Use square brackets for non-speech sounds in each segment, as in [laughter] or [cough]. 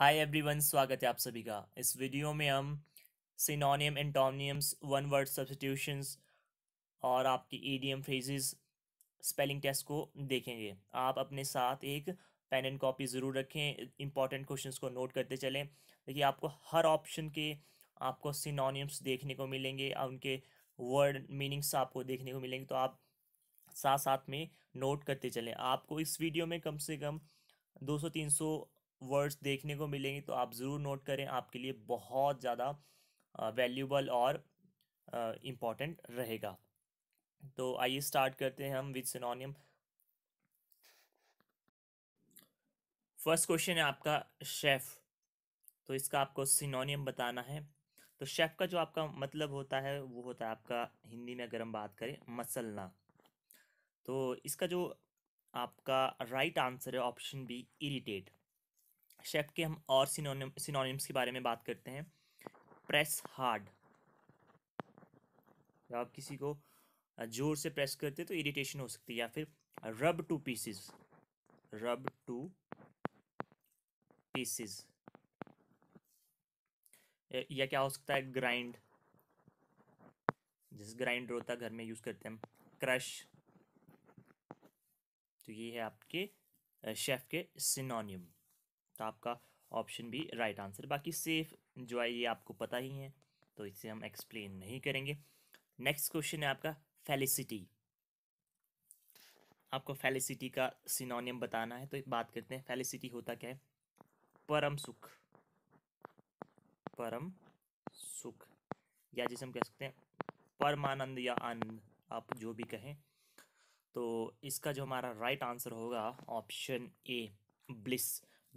hi everyone स्वागत है आप सभी का इस वीडियो में हम synonym antonyms one word substitutions और आपकी ईडीएम फ्रेजेस स्पेलिंग टेस्ट को देखेंगे आप अपने साथ एक पेन एंड कॉपी ज़रूर रखें इंपॉर्टेंट क्वेश्चंस को नोट करते चलें देखिए आपको हर ऑप्शन के आपको सिनोनियम्स देखने को मिलेंगे और उनके वर्ड मीनिंग्स आपको देखने को मिलेंगे तो आप साथ साथ में नोट करते चलें आपको इस वीडियो में कम से कम 200-300 वर्ड्स देखने को मिलेंगे तो आप ज़रूर नोट करें आपके लिए बहुत ज़्यादा वैल्यूबल और इम्पॉर्टेंट रहेगा तो आइए स्टार्ट करते हैं हम विद सिनोनियम फर्स्ट क्वेश्चन है आपका शेफ़ तो इसका आपको सिनोनियम बताना है तो शेफ़ का जो आपका मतलब होता है वो होता है आपका हिंदी में अगर हम बात करें मसलना तो इसका जो आपका राइट आंसर है ऑप्शन बी इरिटेट शेफ के हम और सिनोनिम्स के बारे में बात करते हैं प्रेस हार्ड जब आप किसी को जोर से प्रेस करते हैं तो इरिटेशन हो सकती है या फिर rub to pieces rub to pieces या क्या हो सकता है ग्राइंड जिस ग्राइंड होता है घर में यूज़ करते हैं हम क्रश तो ये है आपके शेफ़ के सिनोनिम तो आपका ऑप्शन भी राइट आंसर बाकी सेफ जो है ये आपको पता ही है तो इसे हम एक्सप्लेन नहीं करेंगे नेक्स्ट क्वेश्चन है आपका फेलिसिटी आपको फेलिसिटी का सिनोनियम बताना है तो बात करते हैं फेलिसिटी होता क्या है परम सुख परम सुख या जिसे हम कह सकते हैं परमानंद या आनंद आप जो भी कहें तो इसका जो हमारा राइट आंसर होगा ऑप्शन ए ब्लिस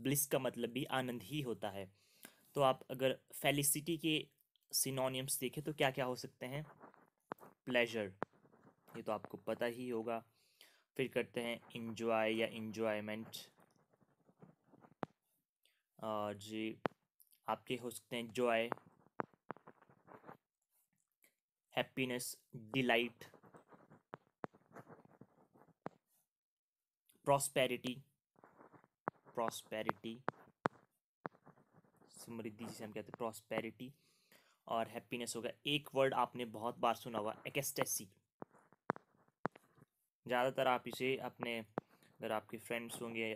ब्लिस का मतलब भी आनंद ही होता है तो आप अगर फेलिसिटी के सिनोनियम्स देखें तो क्या क्या हो सकते हैं प्लेजर ये तो आपको पता ही होगा फिर करते हैं इंजॉय या इंजॉयमेंट और जी आपके हो सकते हैं joy happiness delight prosperity prosperity समृद्धि जिसे हम कहते हैं प्रॉस्पेरिटी और हैप्पीनेस होगा एक वर्ड आपने बहुत बार सुना हुआ एकेस्टेसी ज़्यादातर आप इसे अपने अगर आपके फ्रेंड्स होंगे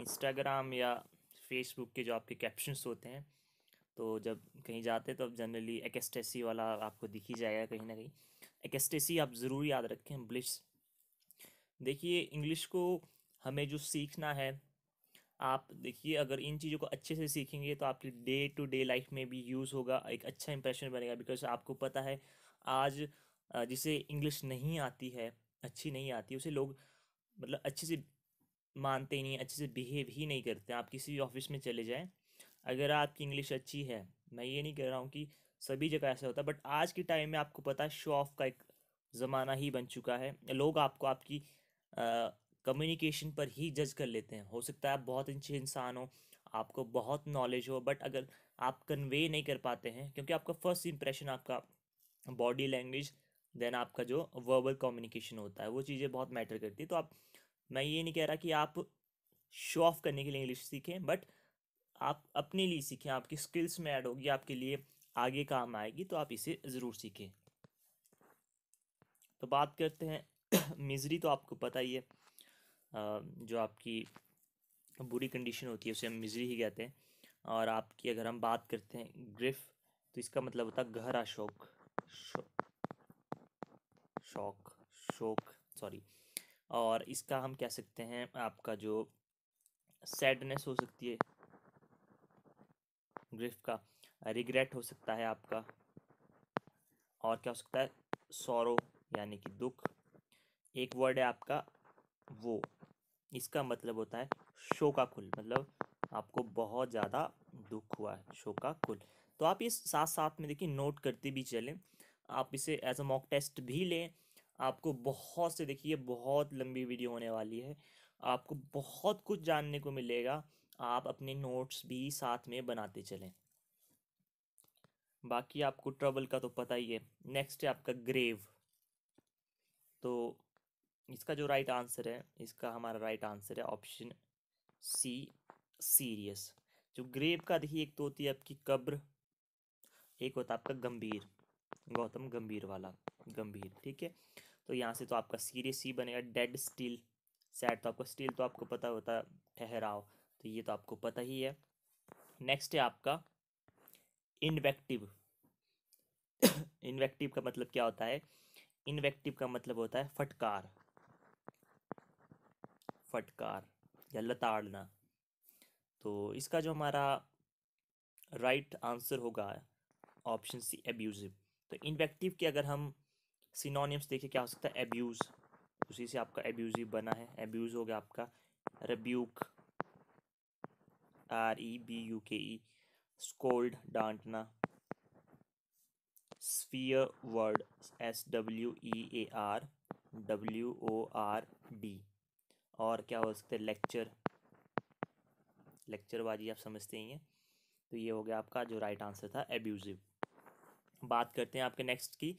इंस्टाग्राम या फेसबुक के जो आपके कैप्शंस होते हैं तो जब कहीं जाते तो अब जनरली एकस्टेसी वाला आपको दिख ही जाएगा कहीं ना कहीं एकस्टेसी आप ज़रूर याद रखें ब्लिस देखिए इंग्लिश को हमें जो सीखना है आप देखिए अगर इन चीज़ों को अच्छे से सीखेंगे तो आपकी डे टू डे लाइफ में भी यूज़ होगा एक अच्छा इंप्रेशन बनेगा बिकॉज आपको पता है आज जिसे इंग्लिश नहीं आती है अच्छी नहीं आती उसे लोग मतलब अच्छे से मानते ही नहीं अच्छे से बिहेव ही नहीं करते आप किसी भी ऑफिस में चले जाएँ अगर आपकी इंग्लिश अच्छी है मैं ये नहीं कह रहा हूँ कि सभी जगह ऐसा होता है बट आज के टाइम में आपको पता है शो ऑफ का एक ज़माना ही बन चुका है लोग आपको आपकी कम्युनिकेशन पर ही जज कर लेते हैं हो सकता है आप बहुत अच्छे इंसान हो आपको बहुत नॉलेज हो बट अगर आप कन्वे नहीं कर पाते हैं क्योंकि आपका फर्स्ट इंप्रेशन आपका बॉडी लैंग्वेज देन आपका जो वर्बल कम्युनिकेशन होता है वो चीज़ें बहुत मैटर करती है तो आप मैं ये नहीं कह रहा कि आप शो ऑफ करने के लिए इंग्लिश सीखें बट आप अपने लिए सीखें आपकी स्किल्स में ऐड होगी आपके लिए आगे काम आएगी तो आप इसे ज़रूर सीखें तो बात करते हैं मिजरी [coughs] तो आपको पता ही है जो आपकी बुरी कंडीशन होती है उसे हम मिजरी ही कहते हैं और आपकी अगर हम बात करते हैं ग्रिफ तो इसका मतलब होता है गहरा शौक शौ, शौक शौक सॉरी और इसका हम कह सकते हैं आपका जो सैडनेस हो सकती है ग्रिफ का रिग्रेट हो सकता है आपका और क्या हो सकता है सौरो यानी कि दुख एक वर्ड है आपका वो इसका मतलब होता है कुल मतलब आपको बहुत ज़्यादा दुख हुआ है कुल तो आप इस साथ साथ में देखिए नोट करते भी चलें आप इसे एज अ मॉक टेस्ट भी लें आपको बहुत से देखिए बहुत लंबी वीडियो होने वाली है आपको बहुत कुछ जानने को मिलेगा आप अपने नोट्स भी साथ में बनाते चलें बाकी आपको ट्रबल का तो पता ही है नेक्स्ट है आपका ग्रेव तो इसका जो राइट आंसर है इसका हमारा राइट आंसर है ऑप्शन सी सीरियस जो ग्रेव का देखिए एक तो होती है आपकी कब्र एक होता है आपका गंभीर गौतम गंभीर वाला गंभीर ठीक है तो यहाँ से तो आपका सीरियस ही बनेगा डेड स्टील सैड तो आपका स्टील तो आपको पता होता है ठहराव तो ये तो आपको पता ही है नेक्स्ट है आपका इन्वेक्टिव इन्वेक्टिव [coughs] का मतलब क्या होता है इन्वेक्टिव का मतलब होता है फटकार फटकार या लताड़ना तो इसका जो हमारा राइट right आंसर होगा ऑप्शन सी एब्यूजिव तो इन्वेक्टिव के अगर हम सिनोनिम्स देखें क्या हो सकता है एब्यूज़ उसी से आपका एब्यूजिव बना है एब्यूज़ हो गया आपका rebuke R E B U K E scold डांटना swear word S W E A R W O R D और क्या हो सकते हैं लेक्चर लेक्चरबाजी आप समझते ही हैं तो ये हो गया आपका जो राइट आंसर था एब्यूजिव बात करते हैं आपके नेक्स्ट की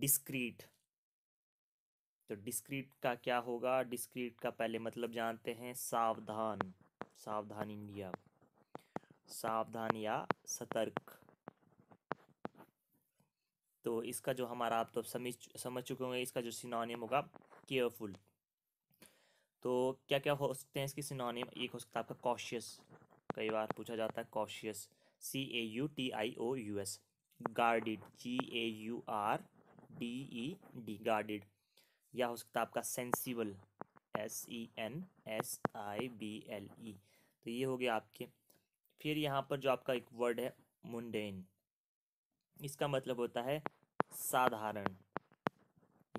डिस्क्रीट तो डिस्क्रीट का क्या होगा डिस्क्रीट का पहले मतलब जानते हैं सावधान सावधान इंडिया सावधान या सतर्क तो इसका जो हमारा आप तो समझ समझ चुके होंगे इसका जो सिनोनिम होगा केयरफुल तो क्या क्या हो सकते हैं इसकी सिनोनिम एक हो सकता है आपका कॉशियस कई बार पूछा जाता है cautious C A U T I O U S guarded G U A R D E D guarded या हो सकता है आपका sensible S E N S I B L E तो ये हो गया आपके फिर यहाँ पर जो आपका एक वर्ड है मुंडेन इसका मतलब होता है साधारण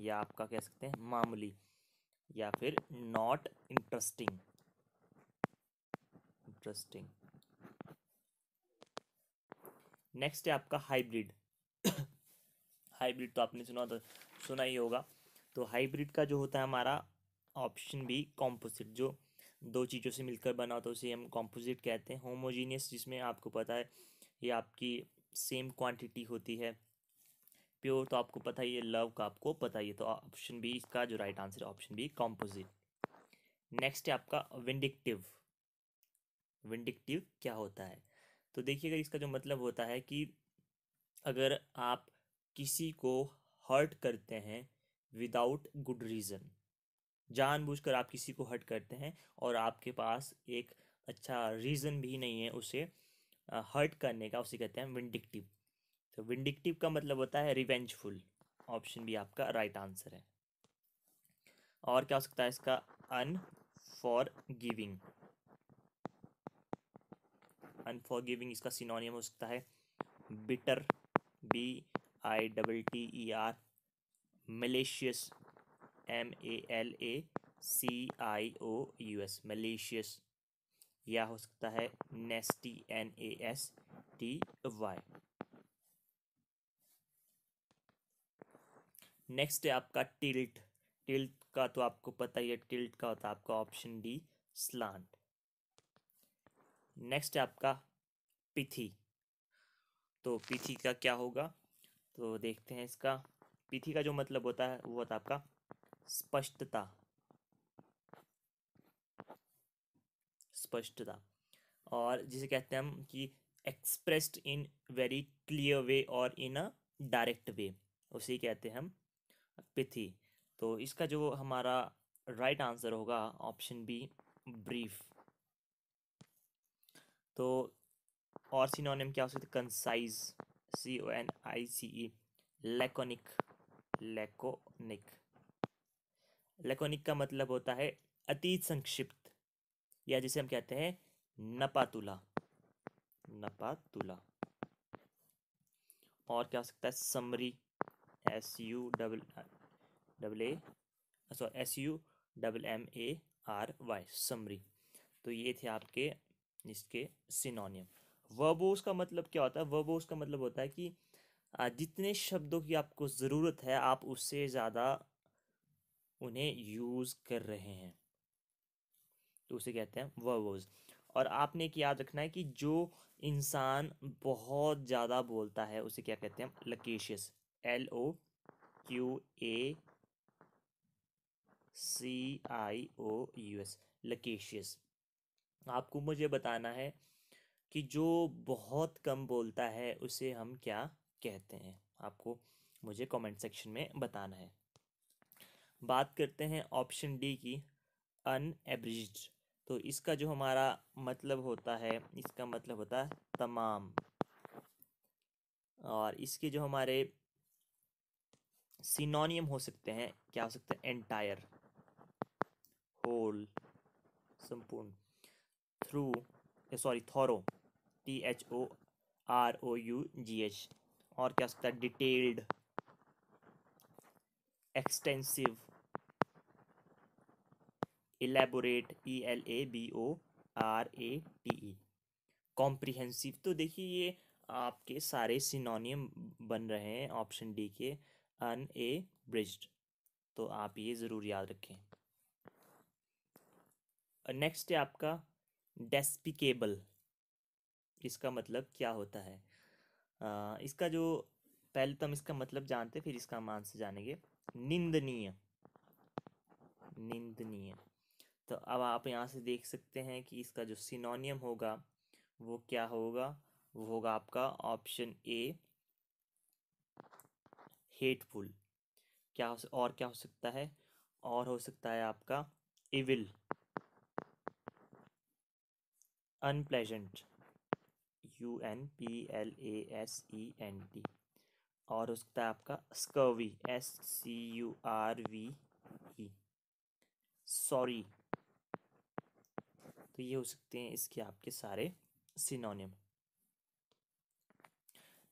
या आपका कह सकते हैं मामूली या फिर नॉट इंटरेस्टिंग इंटरेस्टिंग नेक्स्ट है आपका हाइब्रिड हाइब्रिड [coughs] तो आपने सुना था सुना ही होगा तो हाइब्रिड का जो होता है हमारा ऑप्शन भी कॉम्पोजिट जो दो चीज़ों से मिलकर बना होता है उसे हम कॉम्पोजिट कहते हैं होमोजीनियस जिसमें आपको पता है ये आपकी सेम क्वांटिटी होती है प्योर तो आपको पता ही है लव का आपको पता ही है तो ऑप्शन बी इसका जो राइट आंसर है ऑप्शन बी कॉम्पोजिट नेक्स्ट है आपका विंडिक्टिव विंडिक्टिव क्या होता है तो देखिएगा इसका जो मतलब होता है कि अगर आप किसी को हर्ट करते हैं विदाउट गुड रीज़न जानबूझकर आप किसी को हर्ट करते हैं और आपके पास एक अच्छा रीज़न भी नहीं है उसे हर्ट करने का उसे कहते हैं विंडिक्टिव तो विंडिक्टिव का मतलब होता है रिवेंजफुल ऑप्शन भी आपका राइट right आंसर है और क्या हो सकता है इसका unforgiving unforgiving इसका सिनोनियम हो सकता है bitter B I double T E R malicious M A L A C I O U S malicious या हो सकता है nasty N A S T Y next है आपका टिल्ट टिल्ट का तो आपको पता ही है टिल्ट का होता है आपका ऑप्शन डी स्लांट नेक्स्ट है आपका पिथी तो पिथी का क्या होगा तो देखते हैं इसका पिथी का जो मतलब होता है वो होता है आपका स्पष्टता स्पष्टता और जिसे कहते हैं हम कि expressed in very clear way और इन अ डायरेक्ट वे उसे कहते हैं हम पे थी तो इसका जो हमारा राइट आंसर होगा ऑप्शन बी ब्रीफ तो और सिनोनिम क्या हो सकते concise C O N I C E laconic laconic laconic का मतलब होता है अतीत संक्षिप्त या जिसे हम कहते हैं नपातुला नपातुला और क्या हो सकता है summary S U double double A sorry S U double M A R Y summary तो ये थे आपके इसके सिनोनियम वर्बोस का मतलब क्या होता है वर्बोस का मतलब होता है कि जितने शब्दों की आपको ज़रूरत है आप उससे ज़्यादा उन्हें यूज़ कर रहे हैं तो उसे कहते हैं वर्बोज और आपने एक याद रखना है कि जो इंसान बहुत ज़्यादा बोलता है उसे क्या कहते हैं loquacious L O Q A C I O U S loquacious आपको मुझे बताना है कि जो बहुत कम बोलता है उसे हम क्या कहते हैं आपको मुझे कमेंट सेक्शन में बताना है बात करते हैं ऑप्शन डी की अनएब्रिज तो इसका जो हमारा मतलब होता है इसका मतलब होता है तमाम और इसके जो हमारे सिनोनियम हो सकते हैं क्या हो सकता है एंटायर होल संपूर्ण through sorry thorough T H O R O U G H और क्या हो सकता है detailed extensive elaborate E L A B O R A T E comprehensive तो देखिए ये आपके सारे सिनोनियम बन रहे हैं ऑप्शन डी के अन ए ब्रिज्ड तो आप ये ज़रूर याद रखें नेक्स्ट है आपका डेस्पिकेबल इसका मतलब क्या होता है आ, इसका जो पहले तो हम इसका मतलब जानते फिर इसका हम आंसर जानेंगे निंदनीय निंदनीय तो अब आप यहाँ से देख सकते हैं कि इसका जो सिनोनियम होगा वो क्या होगा वो होगा आपका ऑप्शन ए हेटफुल क्या हो और क्या हो सकता है और हो सकता है आपका evil unpleasant U N P L A S E N T और हो सकता है आपका scurvy S C U R V E sorry तो ये हो सकते हैं इसके आपके सारे सिनोनिम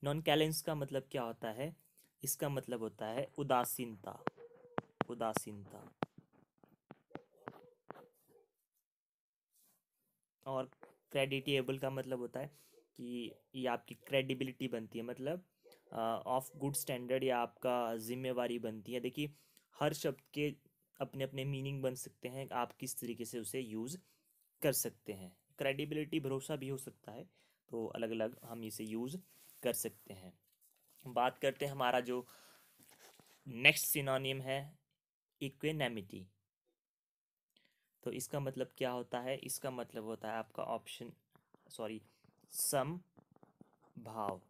नॉन कैलेंस का मतलब क्या होता है इसका मतलब होता है उदासीनता उदासीनता और क्रेडिटेबल का मतलब होता है कि ये आपकी क्रेडिबिलिटी बनती है मतलब ऑफ गुड स्टैंडर्ड या आपका जिम्मेवारी बनती है देखिए हर शब्द के अपने अपने मीनिंग बन सकते हैं आप किस तरीके से उसे यूज़ कर सकते हैं क्रेडिबिलिटी भरोसा भी हो सकता है तो अलग अलग हम इसे यूज़ कर सकते हैं बात करते हैं हमारा जो नेक्स्ट सिनोनिम है इक्वेनेमिटी तो इसका मतलब क्या होता है इसका मतलब होता है आपका ऑप्शन सॉरी सम भाव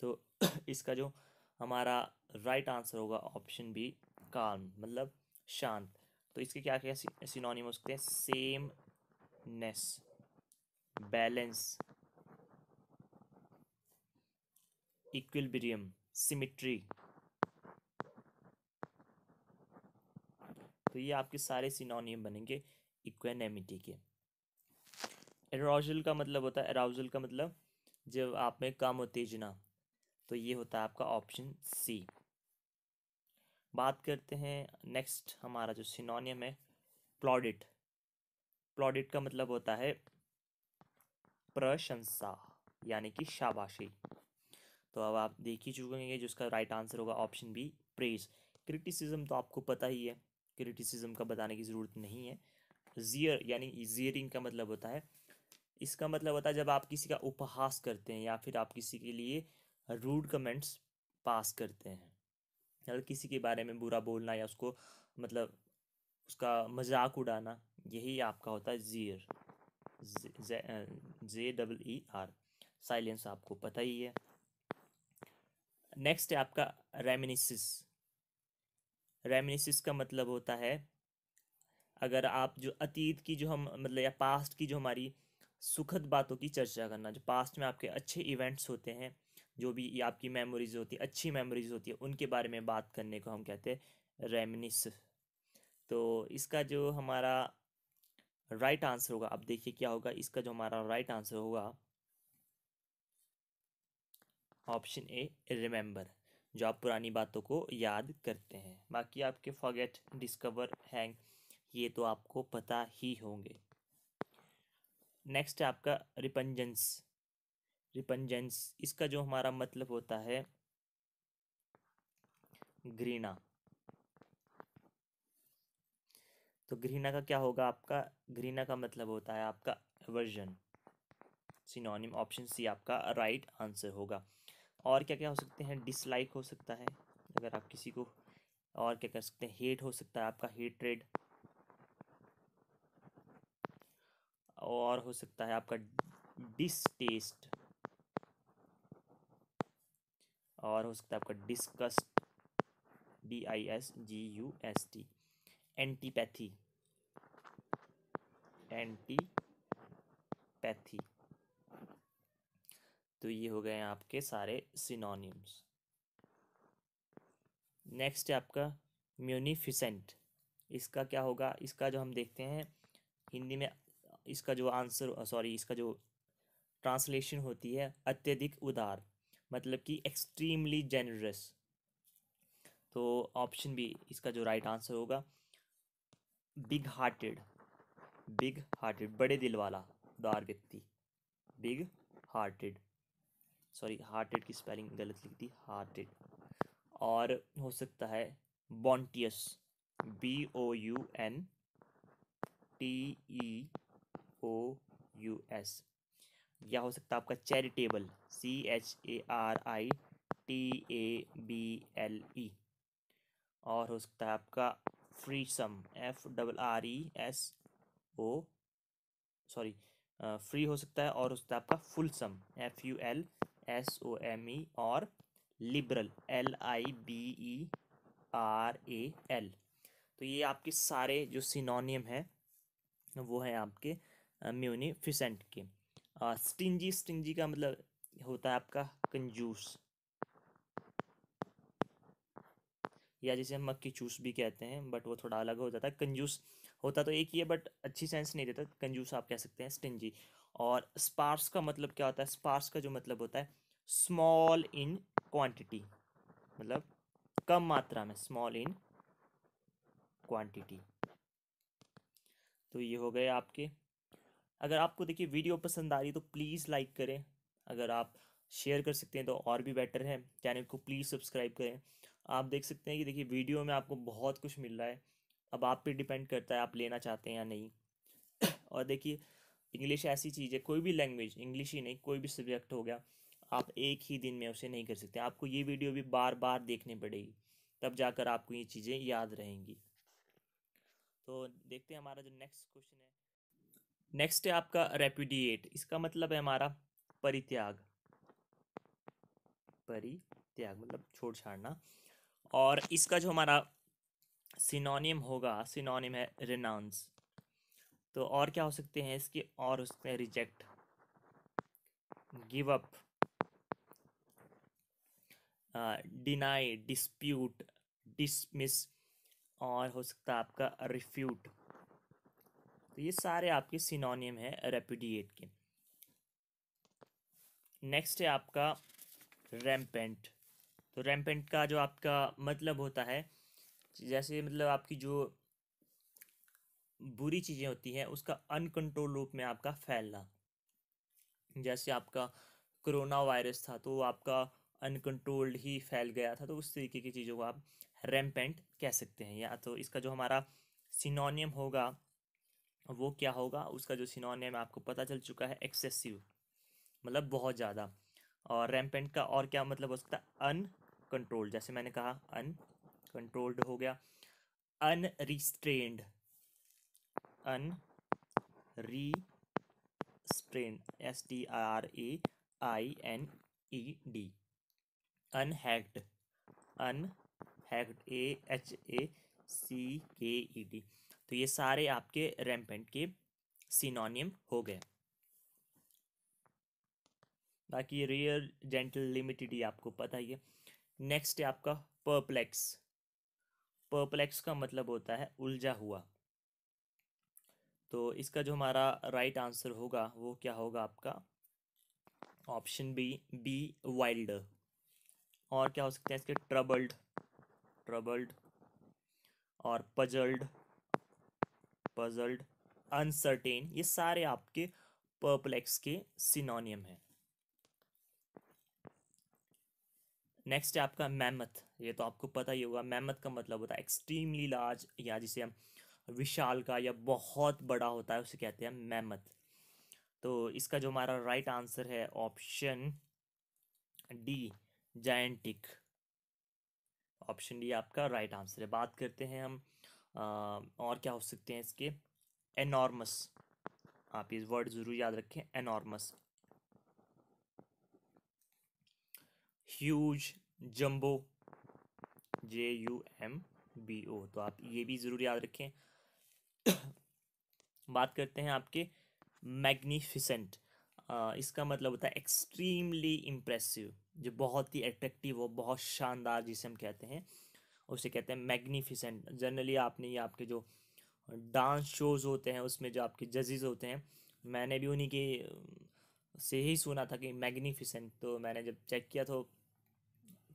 तो [clears throat] इसका जो हमारा राइट आंसर होगा ऑप्शन बी काम मतलब शांत तो इसके क्या क्या सिनोनिम हो सकते हैं सेमनेस बैलेंस equilibrium symmetry तो ये आपके सारे सिनोनियम बनेंगे इक्वेनेमिटी के एरोजल का मतलब होता है एरोजल का मतलब जब आप में कम उत्तेजना तो ये होता है आपका ऑप्शन सी बात करते हैं नेक्स्ट हमारा जो सिनोनियम है प्लॉडिट प्लॉडिट का मतलब होता है प्रशंसा यानी कि शाबाशी तो अब आप देख ही चुके हैं जिसका राइट आंसर होगा ऑप्शन बी प्रेज क्रिटिसिज्म तो आपको पता ही है क्रिटिसिज्म का बताने की ज़रूरत नहीं है जियर यानी जियरिंग का मतलब होता है इसका मतलब होता है जब आप किसी का उपहास करते हैं या फिर आप किसी के लिए रूड कमेंट्स पास करते हैं अगर किसी के बारे में बुरा बोलना या उसको मतलब उसका मजाक उड़ाना यही आपका होता है jeer J double E R silence आपको पता ही है नेक्स्ट है आपका रेमिनिसिस रेमिनिसिस का मतलब होता है अगर आप जो अतीत की जो हम मतलब या पास्ट की जो हमारी सुखद बातों की चर्चा करना जो पास्ट में आपके अच्छे इवेंट्स होते हैं जो भी आपकी मेमोरीज होती है अच्छी मेमोरीज होती है उनके बारे में बात करने को हम कहते हैं रेमिनिस तो इसका जो हमारा राइट right आंसर होगा आप देखिए क्या होगा इसका जो हमारा राइट right आंसर होगा ऑप्शन ए रिमेंबर जो आप पुरानी बातों को याद करते हैं बाकी आपके फॉगेट डिस्कवर हैंग ये तो आपको पता ही होंगे नेक्स्ट है आपका रिपंजेंस रिपंजेंस इसका जो हमारा मतलब होता है घृणा तो घृणा का क्या होगा आपका घृणा का मतलब होता है आपका वर्जन सिनोनिम ऑप्शन सी आपका राइट right आंसर होगा और क्या क्या हो सकते हैं डिसलाइक हो सकता है अगर आप किसी को और क्या कर सकते हैं हेट हो सकता है आपका हेट्रेड और हो सकता है आपका डिसटेस्ट और हो सकता है आपका disgust D I S G U S T antipathy antipathy तो ये हो गए आपके सारे सिनोनिम्स नेक्स्ट है आपका म्यूनिफिसेंट इसका क्या होगा इसका जो हम देखते हैं हिंदी में इसका जो आंसर सॉरी इसका जो ट्रांसलेशन होती है अत्यधिक उदार मतलब कि एक्सट्रीमली जेनरस तो ऑप्शन बी इसका जो राइट आंसर होगा बिग हार्टेड बिग हार्टेड बड़े दिल वाला उदार व्यक्ति बिग हार्टेड सॉरी हार्ट की स्पेलिंग गलत लिख दी हार्ट और हो सकता है bounteous B O U N T E O U S या हो सकता है आपका charitable C H A R I T A B L E और हो सकता है आपका freesome F double R E S O sorry free हो सकता है और हो सकता है आपका fulsome F U L S O M E और liberal L I B E R A L तो ये आपके सारे जो सिनोनियम है वो है आपके म्यूनिफिसेंट के स्टिंजी स्टिंजी का मतलब होता है आपका कंजूस या जिसे हम मक्की चूस भी कहते हैं बट वो थोड़ा अलग हो जाता है कंजूस होता तो एक ही है बट अच्छी सेंस नहीं देता कंजूस आप कह सकते हैं स्टिंजी और स्पार्स का मतलब क्या होता है स्पार्स का जो मतलब होता है स्मॉल इन क्वांटिटी मतलब कम मात्रा में स्मॉल इन क्वांटिटी तो ये हो गए आपके अगर आपको देखिए वीडियो पसंद आ रही तो प्लीज़ लाइक करें अगर आप शेयर कर सकते हैं तो और भी बेटर है चैनल को प्लीज़ सब्सक्राइब करें आप देख सकते हैं कि देखिए वीडियो में आपको बहुत कुछ मिल रहा है अब आप पे डिपेंड करता है आप लेना चाहते हैं या नहीं और देखिए इंग्लिश ऐसी चीज़ है कोई भी लैंग्वेज इंग्लिश ही नहीं कोई भी सब्जेक्ट हो गया आप एक ही दिन में उसे नहीं कर सकते आपको ये वीडियो भी बार बार देखनी पड़ेगी तब जाकर आपको ये चीज़ें याद रहेंगी तो देखते हैं हमारा जो नेक्स्ट क्वेश्चन है नेक्स्ट है आपका रेपिडिएट इसका मतलब है हमारा परित्याग परित्याग मतलब छोड़ छाड़ना और इसका जो हमारा सिनोनिम होगा सिनोनिम है रिनाउंस तो और क्या हो सकते हैं इसके और उसके reject give up deny dispute dismiss और हो सकता है आपका रिफ्यूट तो ये सारे आपके सिनोनियम है रेपिडिएट के नेक्स्ट है आपका रैम्पेंट तो रैम्पेंट का जो आपका मतलब होता है जैसे मतलब आपकी जो बुरी चीज़ें होती हैं उसका अनकंट्रोल रूप में आपका फैलना जैसे आपका कोरोना वायरस था तो आपका अनकंट्रोल्ड ही फैल गया था तो उस तरीके की चीज़ों को आप रैम्पेंट कह सकते हैं या तो इसका जो हमारा सिनोनियम होगा वो क्या होगा उसका जो सिनोनियम आपको पता चल चुका है एक्सेसिव मतलब बहुत ज़्यादा और रैम्पेंट का और क्या मतलब हो सकता है अनकंट्रोल्ड जैसे मैंने कहा अनकंट्रोल्ड हो गया unrestrained un re strain S T R A I N E D unhacked unhacked A H A C K E D तो ये सारे आपके रैम्पेंट के सिनोनियम हो गए बाकी रियल जेंटल लिमिटेड ही आपको पता ही है नेक्स्ट है आपका परप्लेक्स परप्लेक्स का मतलब होता है उलझा हुआ तो इसका जो हमारा राइट आंसर होगा वो क्या होगा आपका ऑप्शन बी बी वाइल्ड और क्या हो सकते हैं इसके ट्रबल्ड ट्रबल्ड और पजल्ड पजल्ड अनसर्टेन ये सारे आपके पर्पलेक्स के सिनोनियम हैं नेक्स्ट है आपका मैमथ ये तो आपको पता ही होगा मैमथ का मतलब होता है एक्सट्रीमली लार्ज या जिसे हम विशाल का या बहुत बड़ा होता है उसे कहते हैं मैमथ तो इसका जो हमारा राइट आंसर है option D gigantic option D आपका राइट आंसर है बात करते हैं हम आ, और क्या हो सकते हैं इसके एनॉर्मस आप इस वर्ड ज़रूर याद रखें enormous huge jumbo J U M B O तो आप ये भी ज़रूर याद रखें बात करते हैं आपके मैग्निफिसेंट इसका मतलब होता है एक्सट्रीमली इम्प्रेसिव जो बहुत ही अट्रैक्टिव हो बहुत शानदार जिसे हम कहते हैं उसे कहते हैं मैग्निफिसेंट जनरली आपने ये आपके जो डांस शोज़ होते हैं उसमें जो आपके जजेस होते हैं मैंने भी उन्हीं के से ही सुना था कि मैग्नीफिसेंट तो मैंने जब चेक किया तो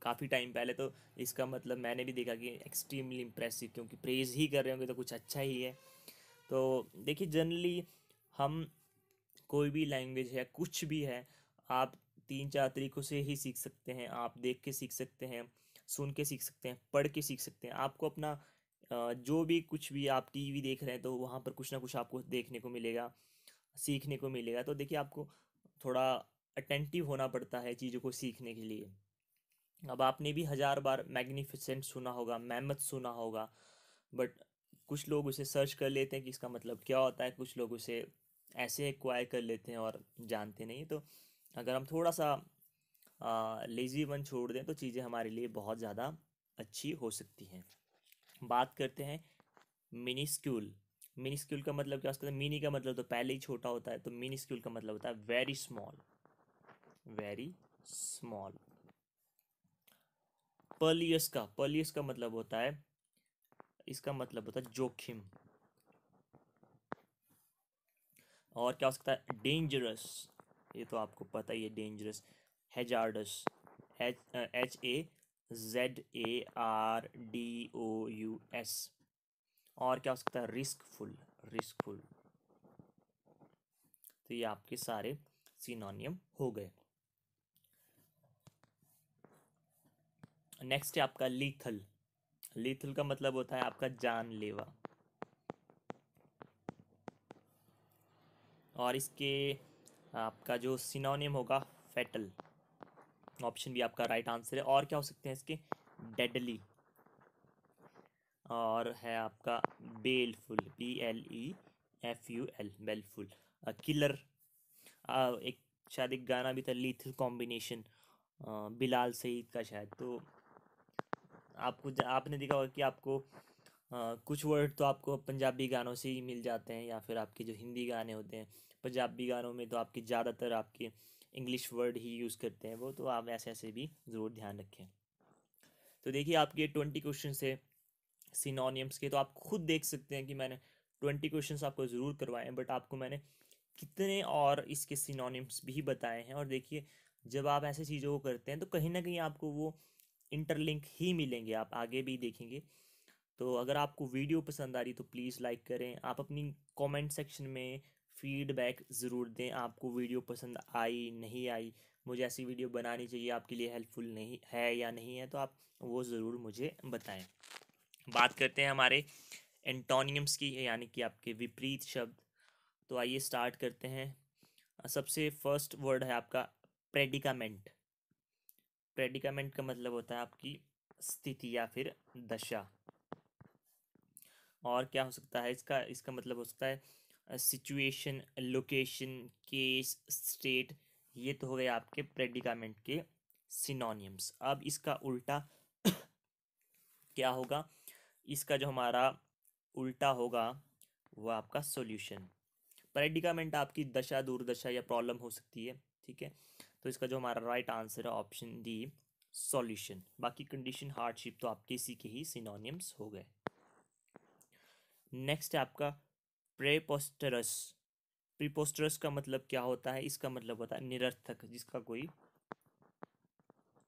काफ़ी टाइम पहले तो इसका मतलब मैंने भी देखा कि एक्सट्रीमली इम्प्रेसिव क्योंकि प्रेज़ ही कर रहे होंगे तो कुछ अच्छा ही है तो देखिए जनरली हम कोई भी लैंग्वेज है कुछ भी है आप तीन चार तरीक़ों से ही सीख सकते हैं आप देख के सीख सकते हैं सुन के सीख सकते हैं पढ़ के सीख सकते हैं आपको अपना जो भी कुछ भी आप टीवी देख रहे हैं तो वहाँ पर कुछ ना कुछ आपको देखने को मिलेगा सीखने को मिलेगा तो देखिए आपको थोड़ा अटेंटिव होना पड़ता है चीज़ों को सीखने के लिए अब आपने भी हज़ार बार मैग्नीफिसेंट सुना होगा मेहमत सुना होगा बट कुछ लोग उसे सर्च कर लेते हैं कि इसका मतलब क्या होता है कुछ लोग उसे ऐसे एक्वायर कर लेते हैं और जानते नहीं तो अगर हम थोड़ा सा लेजी वन छोड़ दें तो चीज़ें हमारे लिए बहुत ज़्यादा अच्छी हो सकती हैं बात करते हैं मिनी स्क्यूल का मतलब क्या उसका मिनी का मतलब तो पहले ही छोटा होता है तो स्क्यूल का मतलब होता है very small very small perilous का पर्लियस का मतलब होता है इसका मतलब होता है जोखिम और क्या हो सकता है डेंजरस ये तो आपको पता ही है dangerous hazardous H H A Z A R D O U S और क्या हो सकता है रिस्कफुल रिस्कफुल तो ये आपके सारे सिनोनियम हो गए नेक्स्ट है आपका लीथल लीथल का मतलब होता है आपका जानलेवा और इसके आपका जो सिनोनिम होगा फैटल ऑप्शन भी आपका राइट आंसर है और क्या हो सकते हैं इसके डेडली और है आपका baleful B L E F U L baleful killer एक शायद एक गाना भी था लीथल कॉम्बिनेशन बिलाल सईद का शायद तो आपको आपने देखा होगा कि आपको आ, कुछ वर्ड तो आपको पंजाबी गानों से ही मिल जाते हैं या फिर आपके जो हिंदी गाने होते हैं पंजाबी गानों में तो आपके ज़्यादातर आपके इंग्लिश वर्ड ही यूज़ करते हैं वो तो आप ऐसे ऐसे भी ज़रूर ध्यान रखें तो देखिए आपके ट्वेंटी क्वेश्चन से सिनोनियम्स के तो आप खुद देख सकते हैं कि मैंने ट्वेंटी क्वेश्चन आपको ज़रूर करवाए हैं बट आपको मैंने कितने और इसके सिनोनिम्स भी बताए हैं और देखिए जब आप ऐसे चीज़ों को करते हैं तो कहीं ना कहीं आपको वो इंटरलिंक ही मिलेंगे आप आगे भी देखेंगे तो अगर आपको वीडियो पसंद आ रही तो प्लीज़ लाइक करें आप अपनी कमेंट सेक्शन में फीडबैक ज़रूर दें आपको वीडियो पसंद आई नहीं आई मुझे ऐसी वीडियो बनानी चाहिए आपके लिए हेल्पफुल नहीं है या नहीं है तो आप वो ज़रूर मुझे बताएं बात करते हैं हमारे एंटोनियम्स की यानी कि आपके विपरीत शब्द तो आइए स्टार्ट करते हैं सबसे फर्स्ट वर्ड है आपका प्रेडिकामेंट प्रेडिकामेंट का मतलब होता है आपकी स्थिति या फिर दशा और क्या हो सकता है इसका इसका मतलब हो सकता है सिचुएशन लोकेशन केस स्टेट ये तो हो गए आपके प्रेडिकामेंट के सिनोनियम्स अब इसका उल्टा [coughs] क्या होगा इसका जो हमारा उल्टा होगा वह आपका सॉल्यूशन प्रेडिकामेंट आपकी दशा दूरदशा या प्रॉब्लम हो सकती है ठीक है तो इसका जो हमारा राइट आंसर है ऑप्शन डी सॉल्यूशन बाकी कंडीशन हार्डशिप तो आपके इसी के ही सिनोनिम्स हो गए नेक्स्ट है आपका प्रेपोस्टरस प्रिपोस्टरस का मतलब क्या होता है इसका मतलब होता है निरर्थक जिसका कोई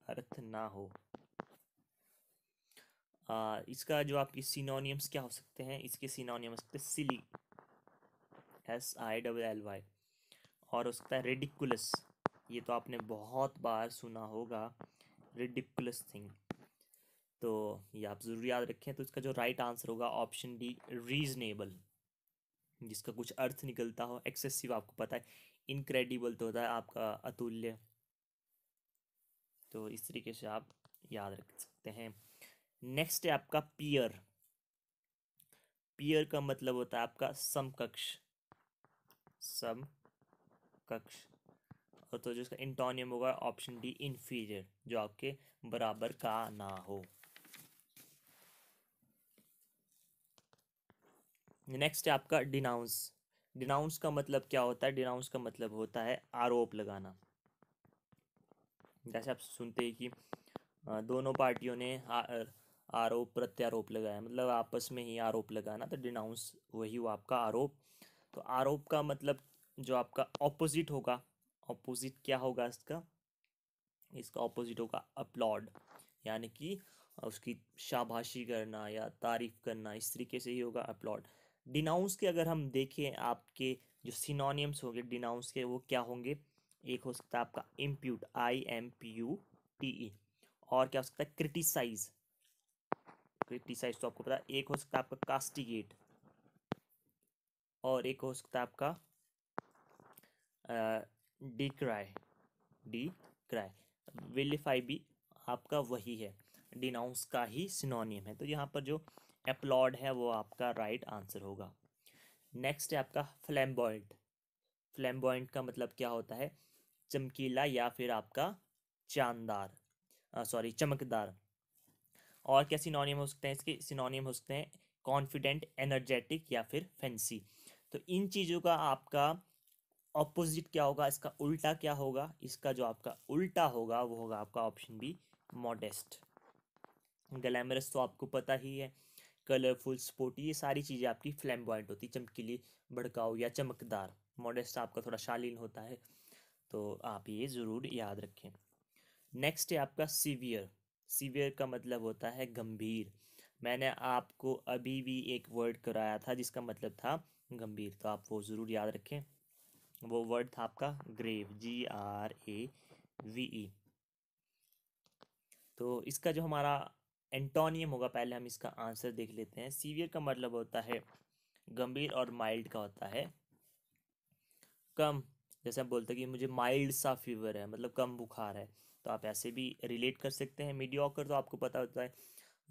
अर्थ ना हो आ, इसका जो आपके सिनोनियम्स क्या हो सकते हैं इसके सिनोनियम हो सकते हैं silly S I W L Y और हो सकता है रेडिकुलस ये तो आपने बहुत बार सुना होगा रिडिकुलस थिंग तो ये आप ज़रूर याद रखें तो इसका जो राइट आंसर होगा ऑप्शन डी रीजनेबल जिसका कुछ अर्थ निकलता हो एक्सेसिव आपको पता है इनक्रेडिबल तो होता है आपका अतुल्य तो इस तरीके से आप याद रख सकते हैं नेक्स्ट है आपका पियर पियर का मतलब होता है आपका समकक्ष समकक्ष और तो जो इसका इंटोनियम होगा ऑप्शन डी इन्फीरियर जो आपके बराबर का ना हो नेक्स्ट है आपका डिनाउंस डिनाउंस का मतलब क्या होता है डिनाउंस का मतलब होता है आरोप लगाना जैसे आप सुनते हैं कि दोनों पार्टियों ने आरोप प्रत्यारोप लगाया मतलब आपस में ही आरोप लगाना तो डिनाउंस वही हुआ आपका आरोप तो आरोप का मतलब जो आपका ऑपोजिट होगा ऑपोजिट क्या होगा इसका इसका ऑपोजिट होगा अपलॉड यानी कि उसकी शाबाशी करना या तारीफ़ करना इस तरीके से ही होगा अपलॉड डिनाउंस के अगर हम देखें आपके जो सिनोनियम्स होंगे डिनाउंस के वो क्या होंगे एक हो सकता है आपका impute I M P U T E और क्या हो सकता है क्रिटिसाइज क्रिटिसाइज तो आपको पता है एक हो सकता है आपका कास्टिगेट और एक हो सकता है आपका डिक्राय डी क्राय विलिफाई भी आपका वही है डिनाउंस का ही सिनोनियम है तो यहाँ पर जो एप्लॉड है वो आपका राइट right आंसर होगा नेक्स्ट है आपका फ्लैम्बॉइंट फ्लैम्बॉइंट का मतलब क्या होता है चमकीला या फिर आपका चांददार सॉरी चमकदार और क्या सिनोनियम हो सकते हैं इसके सिनोनियम हो सकते हैं कॉन्फिडेंट एनर्जेटिक या फिर फैंसी तो इन चीज़ों का आपका ऑपोजिट क्या होगा इसका उल्टा क्या होगा इसका जो आपका उल्टा होगा वो होगा आपका ऑप्शन बी मॉडेस्ट ग्लैमरस तो आपको पता ही है कलरफुल स्पोर्टी ये सारी चीज़ें आपकी फ्लैम पॉइंट होती है चमकीली भड़काऊ या चमकदार मॉडेस्ट तो आपका थोड़ा शालीन होता है तो आप ये ज़रूर याद रखें नेक्स्ट है आपका सीवियर सीवियर का मतलब होता है गंभीर मैंने आपको अभी भी एक वर्ड कराया था जिसका मतलब था गंभीर तो आप वो ज़रूर याद रखें वो वर्ड था आपका grave G R A V E तो इसका जो हमारा एंटोनियम होगा पहले हम इसका आंसर देख लेते हैं सीवियर का मतलब होता है गंभीर और माइल्ड का होता है कम जैसे हम बोलते हैं कि मुझे माइल्ड सा फीवर है मतलब कम बुखार है तो आप ऐसे भी रिलेट कर सकते हैं मीडिया तो आपको पता होता है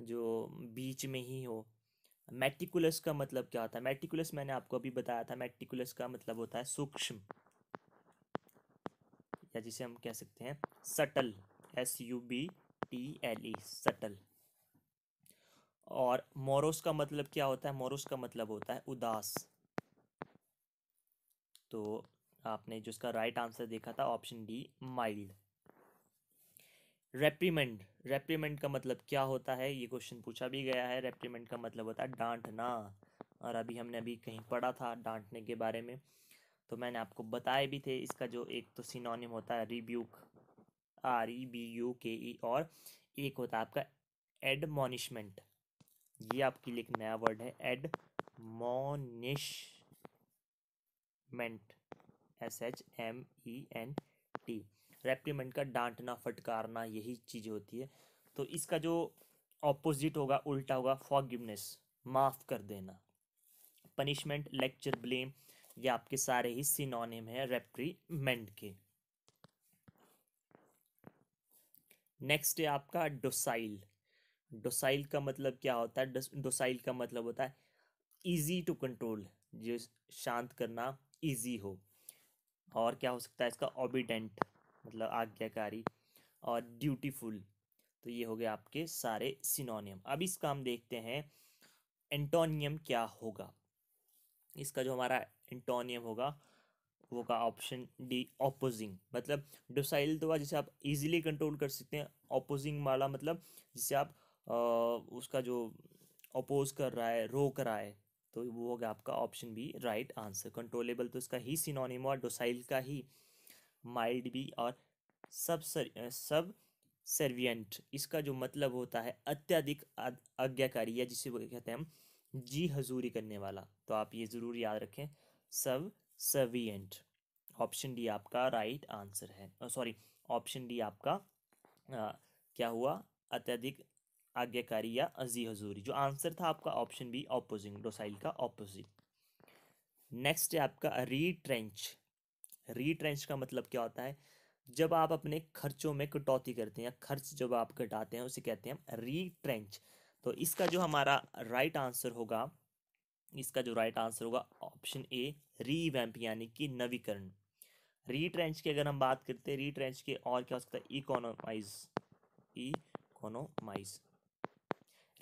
जो बीच में ही हो मेटिकुलस का मतलब क्या होता है मेटिकुलस मैंने आपको अभी बताया था मेटिकुलस का मतलब होता है सूक्ष्म या जिसे हम कह सकते हैं subtle S U B T L E subtle और मोरोस का मतलब क्या होता है मोरोस का मतलब होता है उदास तो आपने जिसका राइट आंसर देखा था option D mild reprimand reprimand का मतलब क्या होता है ये क्वेश्चन पूछा भी गया है रेप्रीमेंड का मतलब होता है डांटना और अभी हमने अभी कहीं पढ़ा था डांटने के बारे में तो मैंने आपको बताए भी थे इसका जो एक तो सिनोनिम होता है rebuke R E B U K E और एक होता है आपका एडमोनिशमेंट ये आपके लिए एक नया वर्ड है admonishment S H M E N T reprimand का डांटना फटकारना यही चीज़ें होती है तो इसका जो ऑपोजिट होगा उल्टा होगा फॉगिवनेस माफ़ कर देना पनिशमेंट लेक्चर ब्लेम ये आपके सारे ही सिनोनिम है रेप्रीमेंट के नेक्स्ट है आपका डोसाइल डोसाइल का मतलब क्या होता है डोसाइल का मतलब होता है इजी टू कंट्रोल जो शांत करना इजी हो और क्या हो सकता है इसका ओबिडेंट मतलब आज्ञाकारी और ड्यूटीफुल तो ये हो गया आपके सारे सिनोनियम अब इसका हम देखते हैं एंटोनियम क्या होगा इसका जो हमारा एंटोनियम होगा वो का ऑप्शन डी ऑपोजिंग मतलब डोसाइल तो दवा जिसे आप इजीली कंट्रोल कर सकते हैं ऑपोजिंग वाला मतलब जिसे आप आ, उसका जो अपोज कर रहा है रोक रहा है तो वो होगा आपका option B right answer controllable तो इसका ही सिनोनिम और डोसाइल का ही माइल्ड बी और सब सर, सब सर्वियंट इसका जो मतलब होता है अत्यधिक आज्ञाकारी या जिसे कहते हैं हम जी हजूरी करने वाला तो आप ये ज़रूर याद रखें सब सर्वियंट ऑप्शन डी आपका राइट आंसर है सॉरी ऑप्शन डी आपका आ, क्या हुआ अत्यधिक आज्ञाकारी या अजी हजूरी जो आंसर था आपका ऑप्शन बी ऑपोजिंग डोसाइल का ऑपोजिट नेक्स्ट है आपका रीट्रेंच रीट्रेंच का मतलब क्या होता है जब आप अपने खर्चों में कटौती करते हैं खर्च जब आप घटाते हैं उसे कहते हैं रीट्रेंच तो इसका जो हमारा राइट आंसर होगा इसका जो राइट आंसर होगा ऑप्शन ए रीवैम्प यानी कि नवीकरण रिट्रेंच की अगर हम बात करते हैं रिट्रेंच के और क्या हो सकता है इकोनोमाइज इकोनोमाइज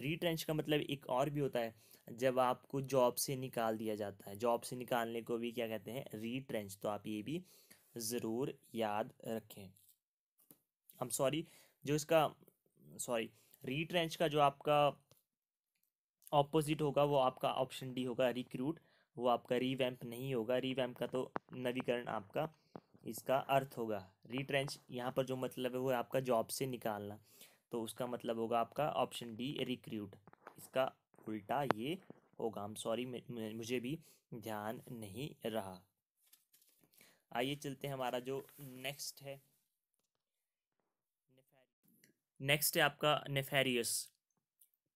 रीट्रेंच का मतलब एक और भी होता है जब आपको जॉब से निकाल दिया जाता है जॉब से निकालने को भी क्या कहते हैं रिट्रेंच तो आप ये भी ज़रूर याद रखें हम सॉरी जो इसका सॉरी रिट्रेंच का जो आपका ऑपोजिट होगा वो आपका ऑप्शन डी होगा रिक्रूट वो आपका रीवैम्प नहीं होगा रीवैम्प का तो नवीकरण आपका इसका अर्थ होगा रिट्रेंच यहाँ पर जो मतलब है वो आपका जॉब से निकालना तो उसका मतलब होगा आपका ऑप्शन डी रिक्रूट इसका उल्टा ये होगा हम सॉरी मुझे भी ध्यान नहीं रहा आइए चलते हैं हमारा जो नेक्स्ट है नेक्स्ट है आपका नेफेरियस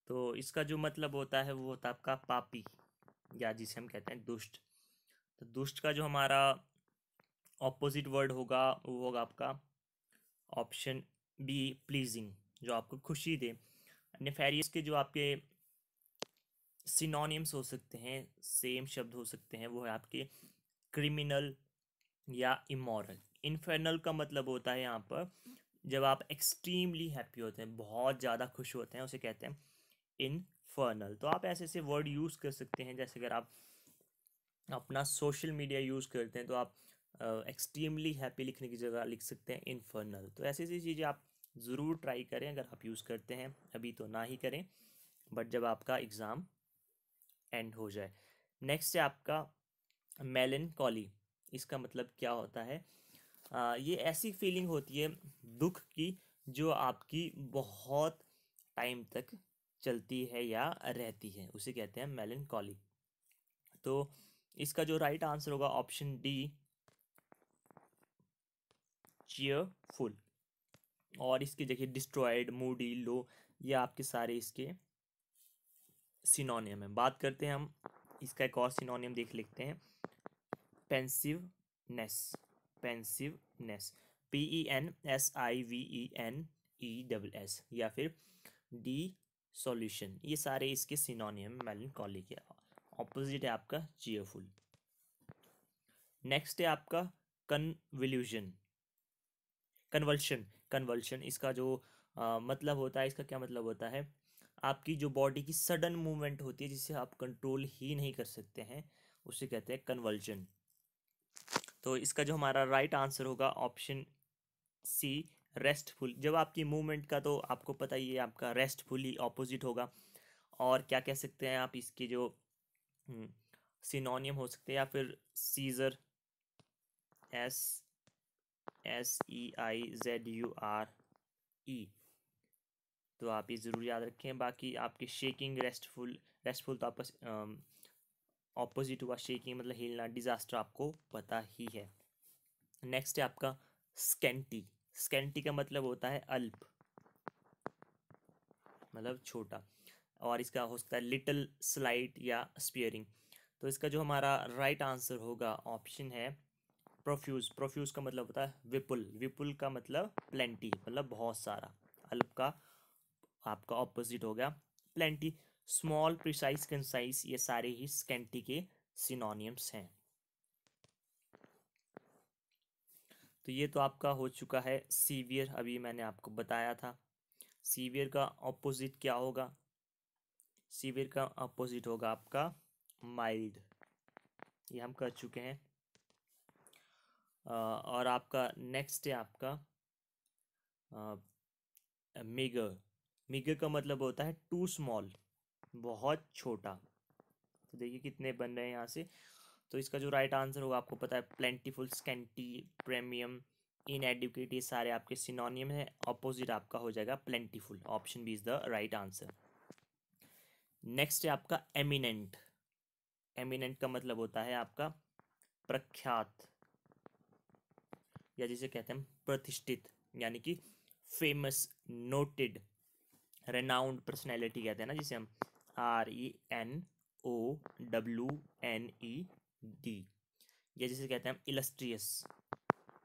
तो इसका जो मतलब होता है वो होता है आपका पापी या जिसे हम कहते हैं दुष्ट तो दुष्ट का जो हमारा ऑपोजिट वर्ड होगा वो होगा आपका ऑप्शन बी प्लीजिंग जो आपको खुशी दे नेफेरियस के जो आपके सिनोनिम्स हो सकते हैं सेम शब्द हो सकते हैं वो है आपके क्रिमिनल या इमोरल इन्फेनल का मतलब होता है यहाँ पर जब आप एक्सट्रीमली हैप्पी होते हैं बहुत ज़्यादा खुश होते हैं उसे कहते हैं इनफर्नल तो आप ऐसे ऐसे वर्ड यूज़ कर सकते हैं जैसे अगर आप अपना सोशल मीडिया यूज़ करते हैं तो आप एक्सट्रीमली हैप्पी लिखने की जगह लिख सकते हैं इनफर्नल तो ऐसी ऐसी चीज़ें आप ज़रूर ट्राई करें अगर आप यूज़ करते हैं अभी तो ना ही करें बट जब आपका एग्ज़ाम एंड हो जाए नेक्स्ट है आपका मेलन कॉली इसका मतलब क्या होता है आ, ये ऐसी फीलिंग होती है दुख की जो आपकी बहुत टाइम तक चलती है या रहती है उसे कहते हैं मेलन कॉली तो इसका जो राइट आंसर होगा ऑप्शन डी चेयरफुल और इसके जगह डिस्ट्रॉयड मूडी लो ये आपके सारे इसके सिनोनियम है बात करते हैं हम इसका एक और सिनोनियम देख लेते हैं pensiveness pensiveness P E N S I V E N E double S या फिर डी सॉल्यूशन ये सारे इसके सिनोनियम मेलिन कॉली के ऑपोजिट है आपका चीयरफुल नेक्स्ट है आपका कन्वल्यूजन कन्वल्शन कन्वर्शन इसका जो आ, मतलब होता है इसका क्या मतलब होता है आपकी जो बॉडी की सडन मूवमेंट होती है जिसे आप कंट्रोल ही नहीं कर सकते हैं उसे कहते हैं कन्वल्शन तो इसका जो हमारा राइट आंसर होगा ऑप्शन सी रेस्टफुल जब आपकी मूवमेंट का तो आपको पता ही है आपका रेस्टफुली ऑपोजिट होगा और क्या कह सकते हैं आप इसके जो सिनोनियम हम्म, हो सकते हैं या फिर seizure S S E I Z U R E तो आप ये ज़रूर याद रखें बाकी आपकी शेकिंग रेस्टफुल रेस्टफुल तो आपका ऑपोजिट हुआ शेकिंग मतलब हिलना डिज़ास्टर आपको पता ही है नेक्स्ट है आपका स्कैंटी स्कैंटी का मतलब होता है अल्प मतलब छोटा और इसका हो सकता है लिटल स्लाइट या स्पियरिंग तो इसका जो हमारा राइट right आंसर होगा ऑप्शन है प्रोफ्यूज प्रोफ्यूज का मतलब होता है विपुल विपुल का मतलब प्लेंटी मतलब बहुत सारा अल्प का आपका ऑपोजिट हो गया प्लेंटी स्मॉल प्रिसाइज कंसाइज ये सारे ही स्केंटी के सिनोनियम्स हैं तो ये तो आपका हो चुका है सीवियर अभी मैंने आपको बताया था सीवियर का ऑपोजिट क्या होगा सीवियर का ऑपोजिट होगा आपका माइल्ड ये हम कर चुके हैं और आपका नेक्स्ट है आपका मिगर मिगर का मतलब होता है टू स्मॉल बहुत छोटा तो देखिए कितने बन रहे हैं यहाँ से तो इसका जो राइट आंसर होगा आपको पता है प्लेंटीफुल स्केंटी प्रेमियम एडुकेट ये सारे आपके सिनोनियम है अपोजिट आपका हो जाएगा plentiful option B is the right answer next है आपका एमिनेंट एमिनेंट का मतलब होता है आपका प्रख्यात या जिसे कहते हैं प्रतिष्ठित यानी कि फेमस नोटेड रेनाउंड पर्सनैलिटी कहते हैं ना जिसे हम R E N O W N E D या जिसे कहते हैं illustrious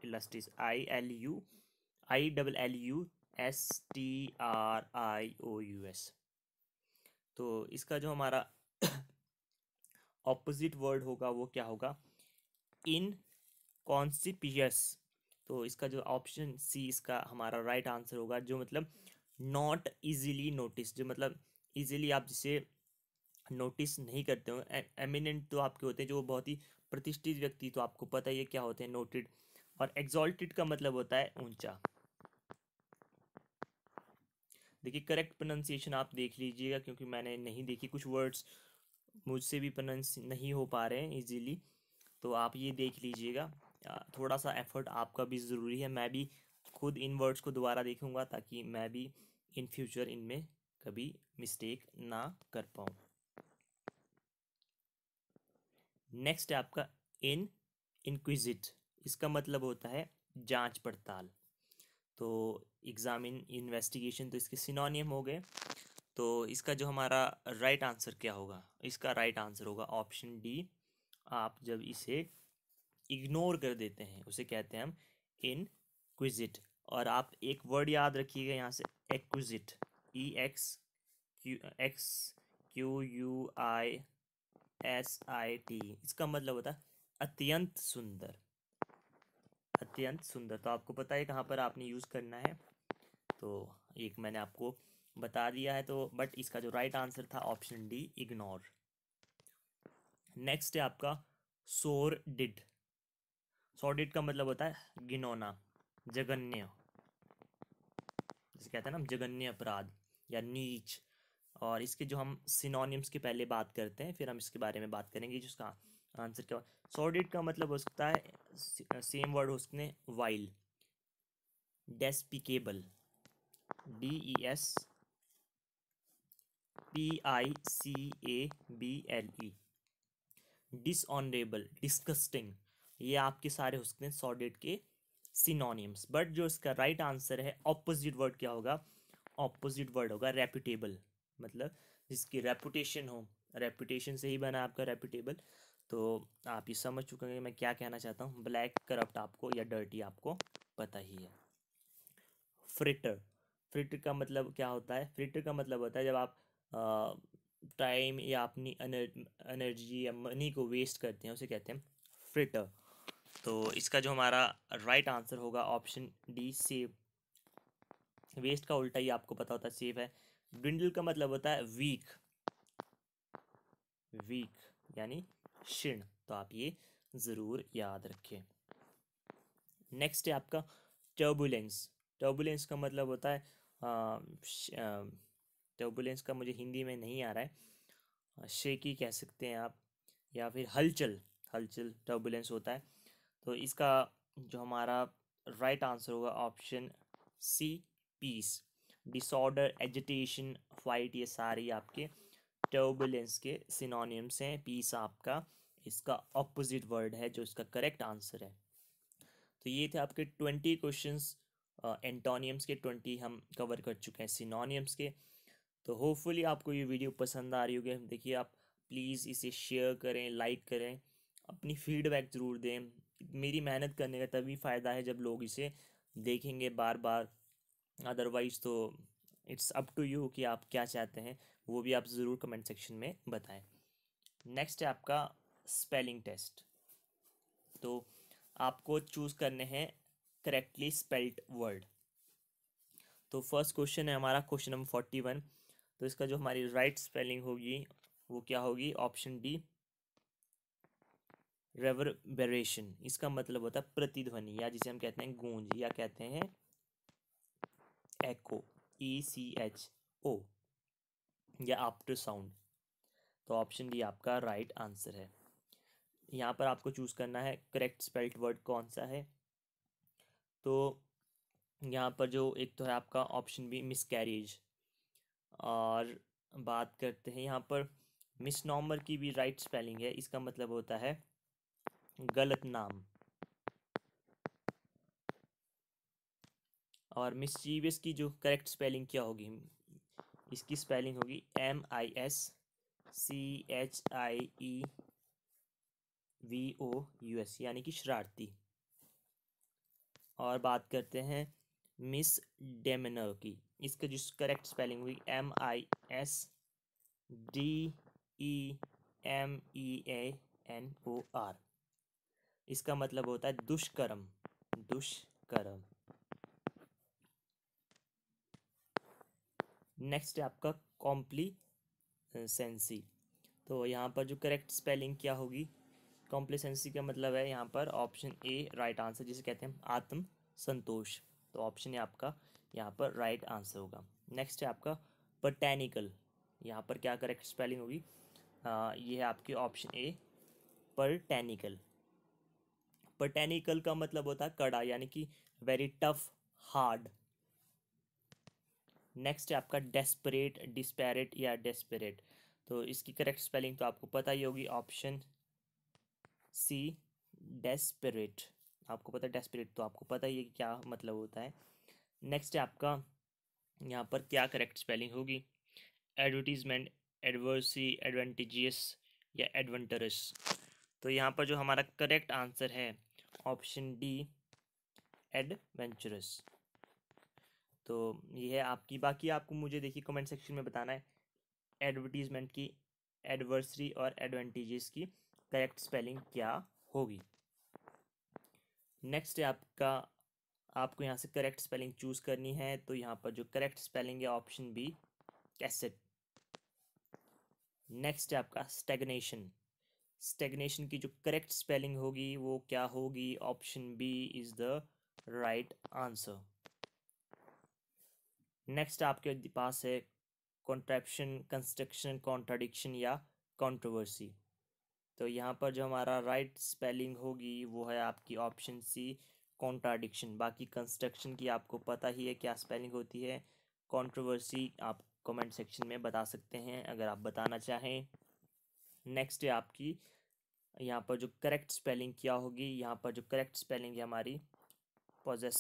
illustrious I L U I double L U S T R I O U S तो इसका जो हमारा ऑपोजिट वर्ड होगा वो क्या होगा इन कॉन्सिपियस तो इसका जो ऑप्शन सी इसका हमारा राइट right आंसर होगा जो मतलब नॉट ईजिली नोटिस जो मतलब ईजिली आप जिसे नोटिस नहीं करते हो एमिनेंट तो आपके होते हैं जो बहुत ही प्रतिष्ठित व्यक्ति तो आपको पता ही है क्या होते हैं नोटेड और एग्जॉल्टेड का मतलब होता है ऊंचा देखिए करेक्ट प्रोनाउंसिएशन आप देख लीजिएगा क्योंकि मैंने नहीं देखी कुछ वर्ड्स मुझसे भी प्रोनाउंस नहीं हो पा रहे हैं ईजिली तो आप ये देख लीजिएगा थोड़ा सा एफर्ट आपका भी ज़रूरी है मैं भी खुद इन वर्ड्स को दोबारा देखूँगा ताकि मैं भी इन फ्यूचर इनमें कभी मिस्टेक ना कर पाऊँ नेक्स्ट है आपका इन इनक्विजिट इसका मतलब होता है जांच पड़ताल तो एग्ज़ाम इन इन्वेस्टिगेशन तो इसके सिनोनियम हो गए तो इसका जो हमारा राइट right आंसर क्या होगा इसका राइट right आंसर होगा ऑप्शन डी आप जब इसे इग्नोर कर देते हैं उसे कहते हैं हम इनक्विजिट और आप एक वर्ड याद रखिएगा यहाँ से exquisite E X Q X Q U I S I T इसका मतलब होता है अत्यंत सुंदर अत्यंत सुंदर तो आपको पता है कहाँ पर आपने यूज़ करना है तो एक मैंने आपको बता दिया है तो बट इसका जो राइट आंसर था ऑप्शन डी इग्नोर नेक्स्ट है आपका सोर डिड सॉडिट का मतलब होता है गिनौना जगन्य जैसे कहते हैं ना जगन्य अपराध या नीच और इसके जो हम सिनोनिम्स की पहले बात करते हैं फिर हम इसके बारे में बात करेंगे जिसका आंसर क्या सॉडिट का मतलब हो सकता है सेम वर्ड हो सकते हैं vile despicable D E S P I C A B L E dishonourable disgusting ये आपके सारे हो सकते हैं सॉडेड के सिनोनिम्स बट जो इसका राइट right आंसर है ऑपोजिट वर्ड क्या होगा ऑपोजिट वर्ड होगा रेप्यूटेबल मतलब जिसकी रेपुटेशन हो रेपुटेशन से ही बना आपका रेपुटेबल तो आप ये समझ चुके हैं मैं क्या कहना चाहता हूँ ब्लैक करप्ट आपको या डर्टी आपको पता ही है फ्रिटर फ्रिटर का मतलब क्या होता है फ्रिटर का मतलब होता है जब आप टाइम या अपनी अनर्जी या मनी को वेस्ट करते हैं उसे कहते हैं फ्रिटर तो इसका जो हमारा राइट आंसर होगा ऑप्शन डी सेव वेस्ट का उल्टा ही आपको पता होता है सेव है ड्विंडल का मतलब होता है वीक वीक यानी क्षीण तो आप ये ज़रूर याद रखें नेक्स्ट है आपका टर्बुलेंस टर्बुलेंस का मतलब होता है टर्बुलेंस का मुझे हिंदी में नहीं आ रहा है शेकी कह सकते हैं आप या फिर हलचल हलचल टर्बुलेंस होता है तो इसका जो हमारा राइट आंसर होगा option C peace disorder agitation fight ये सारी आपके टर्बुलेंस के सिनोनिम्स हैं पीस आपका इसका ऑपोजिट वर्ड है जो इसका करेक्ट आंसर है तो ये थे आपके ट्वेंटी क्वेश्चंस एंटोनियम्स के ट्वेंटी हम कवर कर चुके हैं सिनोनियम्स के तो होपफुली आपको ये वीडियो पसंद आ रही होगी देखिए आप प्लीज़ इसे शेयर करें लाइक करें अपनी फीडबैक ज़रूर दें मेरी मेहनत करने का तभी फ़ायदा है जब लोग इसे देखेंगे बार बार अदरवाइज़ तो इट्स अप टू यू कि आप क्या चाहते हैं वो भी आप ज़रूर कमेंट सेक्शन में बताएं नेक्स्ट है आपका स्पेलिंग टेस्ट तो आपको चूज़ करने हैं करेक्टली स्पेल्ड वर्ड तो फर्स्ट क्वेश्चन है हमारा क्वेश्चन नंबर फोर्टी वन तो इसका जो हमारी राइट right स्पेलिंग होगी वो क्या होगी ऑप्शन डी रेवरबरेशन इसका मतलब होता है प्रतिध्वनि या जिसे हम कहते हैं गूंज या कहते हैं एको ई सी एच ओ या आफ्टर साउंड तो ऑप्शन डी आपका राइट आंसर है यहाँ पर आपको चूज़ करना है करेक्ट स्पेल्ट वर्ड कौन सा है तो यहाँ पर जो एक तो है आपका ऑप्शन बी मिस कैरेज और बात करते हैं यहाँ पर मिस नॉमर की भी राइट स्पेलिंग है इसका मतलब होता है गलत नाम और मिसचीवियस की जो करेक्ट स्पेलिंग क्या होगी इसकी स्पेलिंग होगी M I S C H I E V O U S यानी कि शरारती और बात करते हैं मिस डेमिनर की इसका जो करेक्ट स्पेलिंग हुई M I S D E M E A N O R इसका मतलब होता है दुष्कर्म दुष्कर्म नेक्स्ट है आपका कॉम्प्लीसेंसी तो यहाँ पर जो करेक्ट स्पेलिंग क्या होगी कॉम्प्लीसेंसी का मतलब है यहाँ पर ऑप्शन ए राइट आंसर जिसे कहते हैं आत्म संतोष तो ऑप्शन ए आपका यहाँ पर राइट right आंसर होगा नेक्स्ट है आपका बटैनिकल यहाँ पर क्या करेक्ट स्पेलिंग होगी ये है आपकी ऑप्शन ए परटैनिकल बोटेनिकल का मतलब होता है कड़ा यानी कि वेरी टफ हार्ड नेक्स्ट है आपका डेस्परेट डिस्पेरेट या डेस्परेट तो इसकी करेक्ट स्पेलिंग तो आपको पता ही होगी ऑप्शन सी डेस्परेट आपको पता है डेस्परेट तो आपको पता ही है कि क्या मतलब होता है नेक्स्ट है आपका यहाँ पर क्या करेक्ट स्पेलिंग होगी एडवर्टीजमेंट एडवर्सी एडवेंटिजियस या एडवेंटरस तो यहाँ पर जो हमारा करेक्ट आंसर है ऑप्शन डी एडवेंचरस तो ये है आपकी बाकी आपको मुझे देखिए कमेंट सेक्शन में बताना है एडवर्टीजमेंट की एडवर्सरी और एडवेंटेजेस की करेक्ट स्पेलिंग क्या होगी नेक्स्ट है आपका आपको यहाँ से करेक्ट स्पेलिंग चूज़ करनी है तो यहाँ पर जो करेक्ट स्पेलिंग है ऑप्शन बी कैसेट नेक्स्ट है आपका स्टेगनेशन स्टेगनेशन की जो करेक्ट स्पेलिंग होगी वो क्या होगी option B is the right answer next आपके पास है कॉन्ट्रेप्शन कंस्ट्रक्शन कॉन्ट्राडिक्शन या कॉन्ट्रोवर्सी तो यहाँ पर जो हमारा राइट right स्पेलिंग होगी वो है आपकी ऑप्शन सी कॉन्ट्राडिक्शन बाकी कंस्ट्रक्शन की आपको पता ही है क्या स्पेलिंग होती है कॉन्ट्रोवर्सी आप कमेंट सेक्शन में बता सकते हैं अगर आप बताना चाहें नेक्स्ट है आपकी यहाँ पर जो करेक्ट स्पेलिंग क्या होगी यहाँ पर जो करेक्ट स्पेलिंग है हमारी possess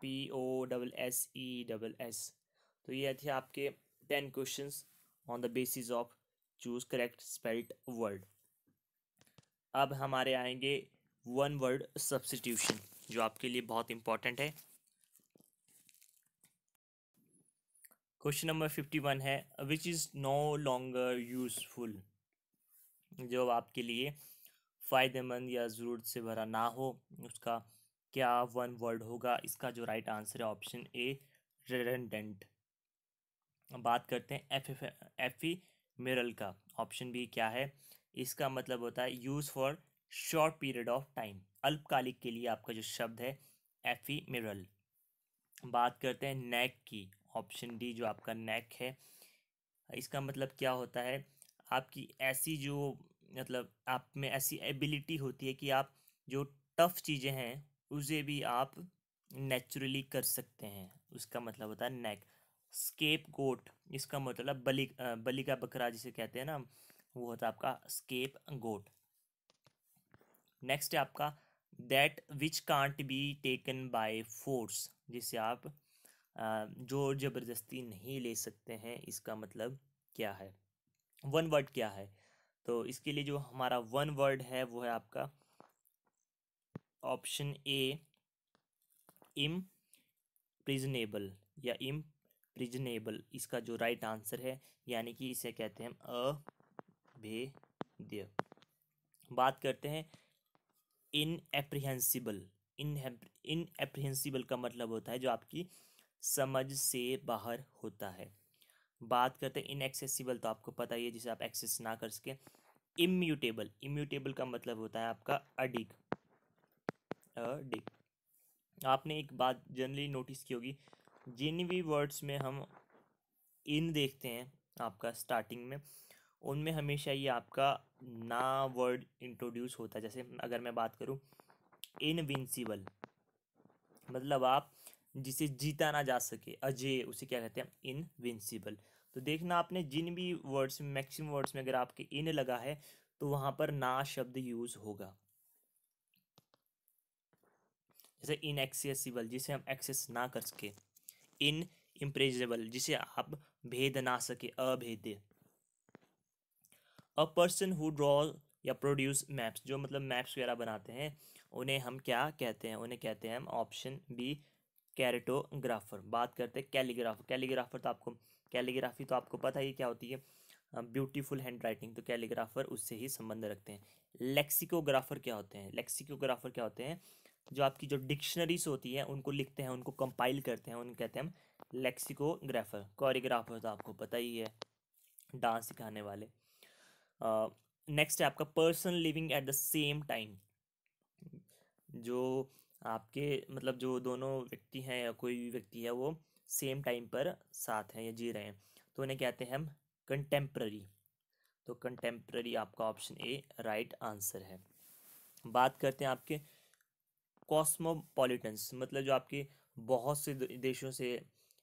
P O double S E double S तो ये थे आपके ten question on the basis of choose correct spelled word अब हमारे आएंगे वन वर्ड सब्सटीट्यूशन जो आपके लिए बहुत इम्पोर्टेंट है क्वेश्चन नंबर फिफ्टी वन है which is no longer useful जो आपके लिए फ़ायदेमंद या ज़रूरत से भरा ना हो उसका क्या वन वर्ड होगा इसका जो राइट आंसर है ऑप्शन ए रेडेंडेंट बात करते हैं एफ एफी मिरल का ऑप्शन बी क्या है इसका मतलब होता है use for short period of time अल्पकालिक के लिए आपका जो शब्द है एफी मिरल बात करते हैं नेक की ऑप्शन डी जो आपका नेक है इसका मतलब क्या होता है आपकी ऐसी जो मतलब आप में ऐसी एबिलिटी होती है कि आप जो टफ़ चीज़ें हैं उसे भी आप नेचुरली कर सकते हैं उसका मतलब होता है नेक स्केप गोट इसका मतलब बलि बलि का बकरा जिसे कहते हैं ना वो होता है आपका स्केप गोट नेक्स्ट है आपका that which can't be taken by force जिसे आप जोर ज़बरदस्ती नहीं ले सकते हैं इसका मतलब क्या है वन वर्ड क्या है तो इसके लिए जो हमारा वन वर्ड है वो है आपका ऑप्शन ए इम प्रिजनेबल या इम प्रिजनेबल इसका जो राइट आंसर है यानी कि इसे कहते हैं अ अभेद्य बात करते हैं इन इन इनएप्रिहेंसिबल का मतलब होता है जो आपकी समझ से बाहर होता है बात करते हैं इनएक्सेसिबल तो आपको पता ही है जिसे आप एक्सेस ना कर सकें इम्यूटेबल इम्यूटेबल का मतलब होता है आपका अडिग अडिग आपने एक बात जनरली नोटिस की होगी जिन भी वर्ड्स में हम इन देखते हैं आपका स्टार्टिंग में उनमें हमेशा ये आपका ना वर्ड इंट्रोड्यूस होता है जैसे अगर मैं बात करूँ इनविंसिबल मतलब आप जिसे जीता ना जा सके अजय उसे क्या कहते हैं इनविंसिबल तो देखना आपने जिन भी वर्ड्स में मैक्सिमम वर्ड्स में अगर आपके इन लगा है तो वहां पर ना शब्द यूज़ होगा जैसे इन एक्सेसिबल जिसे हम एक्सेस ना कर सके इन इम्प्रेजेबल जिसे आप भेद ना सके अभेद्य a person who draw or produce maps जो मतलब मैप्स वगैरह बनाते हैं उन्हें हम क्या कहते हैं उन्हें कहते हैं हम ऑप्शन बी कैरेटोग्राफर बात करते हैं कैलीग्राफर कैलीग्राफर तो आपको कैलीग्राफी तो आपको पता ही क्या होती है ब्यूटीफुल हैंड राइटिंग तो कैलीग्राफर उससे ही संबंध रखते हैं लेक्सिकोग्राफर क्या होते हैं लेक्सिकोग्राफर क्या होते हैं जो आपकी जो डिक्शनरीज होती है उनको लिखते हैं उनको कंपाइल करते हैं उनको कहते हैं हम लेक्सिकोग्राफर कोरियोग्राफर तो आपको पता ही है डांस सिखाने वाले नेक्स्ट uh, है आपका person living at the same time जो आपके मतलब जो दोनों व्यक्ति हैं या कोई भी व्यक्ति है वो सेम टाइम पर साथ हैं या जी रहे हैं तो उन्हें कहते हैं हम कंटेम्प्ररी तो कंटेम्प्ररी आपका ऑप्शन ए राइट आंसर है बात करते हैं आपके कॉस्मोपॉलिटन्स मतलब जो आपके बहुत से देशों से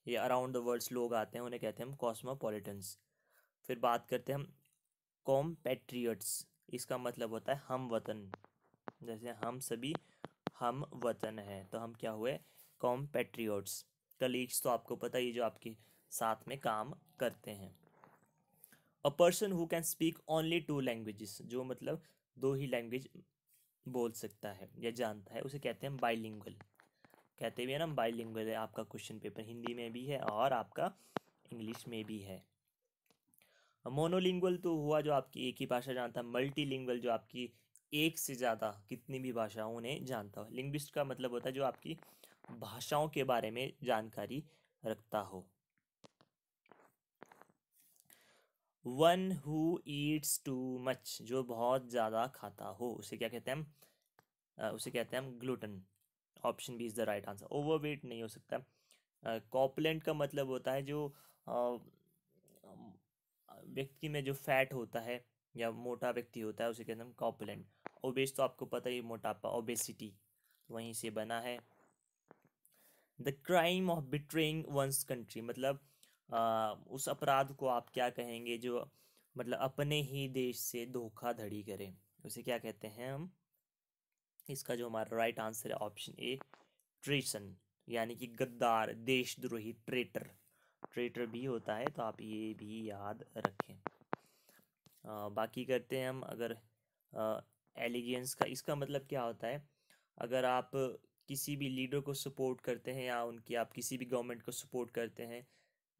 या अराउंड द वर्ल्ड्स लोग आते हैं उन्हें कहते हैं हम कॉस्मोपॉलिटन्स फिर बात करते हैं हम कॉम्पेट्रियट्स इसका मतलब होता है हम वतन जैसे हम सभी हम वतन हैं तो हम क्या हुए कॉम्पेट्रियट्स कलीग्स तो आपको पता ही जो आपके साथ में काम करते हैं a person who can speak only two languages जो मतलब दो ही लैंग्वेज बोल सकता है या जानता है उसे कहते हैं बाइलिंगल कहते भी है ना बाइलिंगल है आपका क्वेश्चन पेपर हिंदी में भी है और आपका इंग्लिश में भी है मोनोलिंगल तो हुआ जो आपकी एक ही भाषा जानता है मल्टीलिंगल जो आपकी एक से ज़्यादा कितनी भी भाषाओं ने जानता हो लिंग्विस्ट का मतलब होता है जो आपकी भाषाओं के बारे में जानकारी रखता हो one who eats too much जो बहुत ज़्यादा खाता हो उसे क्या कहते हैं हम उसे कहते हैं हम glutton option B is the right answer overweight नहीं हो सकता कॉपलेंट का मतलब होता है जो व्यक्ति में जो फैट होता है या मोटा व्यक्ति होता है उसे कहते हैं कॉपलेंट ओबेस तो आपको पता ही मोटापा ओबेसिटी वहीं से बना है the crime of betraying one's country मतलब आ, उस अपराध को आप क्या कहेंगे जो मतलब अपने ही देश से धोखाधड़ी करें उसे क्या कहते हैं हम इसका जो हमारा राइट आंसर है ऑप्शन ए ट्रेसन यानी कि गद्दार देशद्रोही ट्रेटर ट्रेटर भी होता है तो आप ये भी याद रखें आ, बाकी करते हैं हम अगर एलिगेंस का इसका मतलब क्या होता है अगर आप किसी भी लीडर को सपोर्ट करते हैं या उनकी आप किसी भी गवर्नमेंट को सपोर्ट करते हैं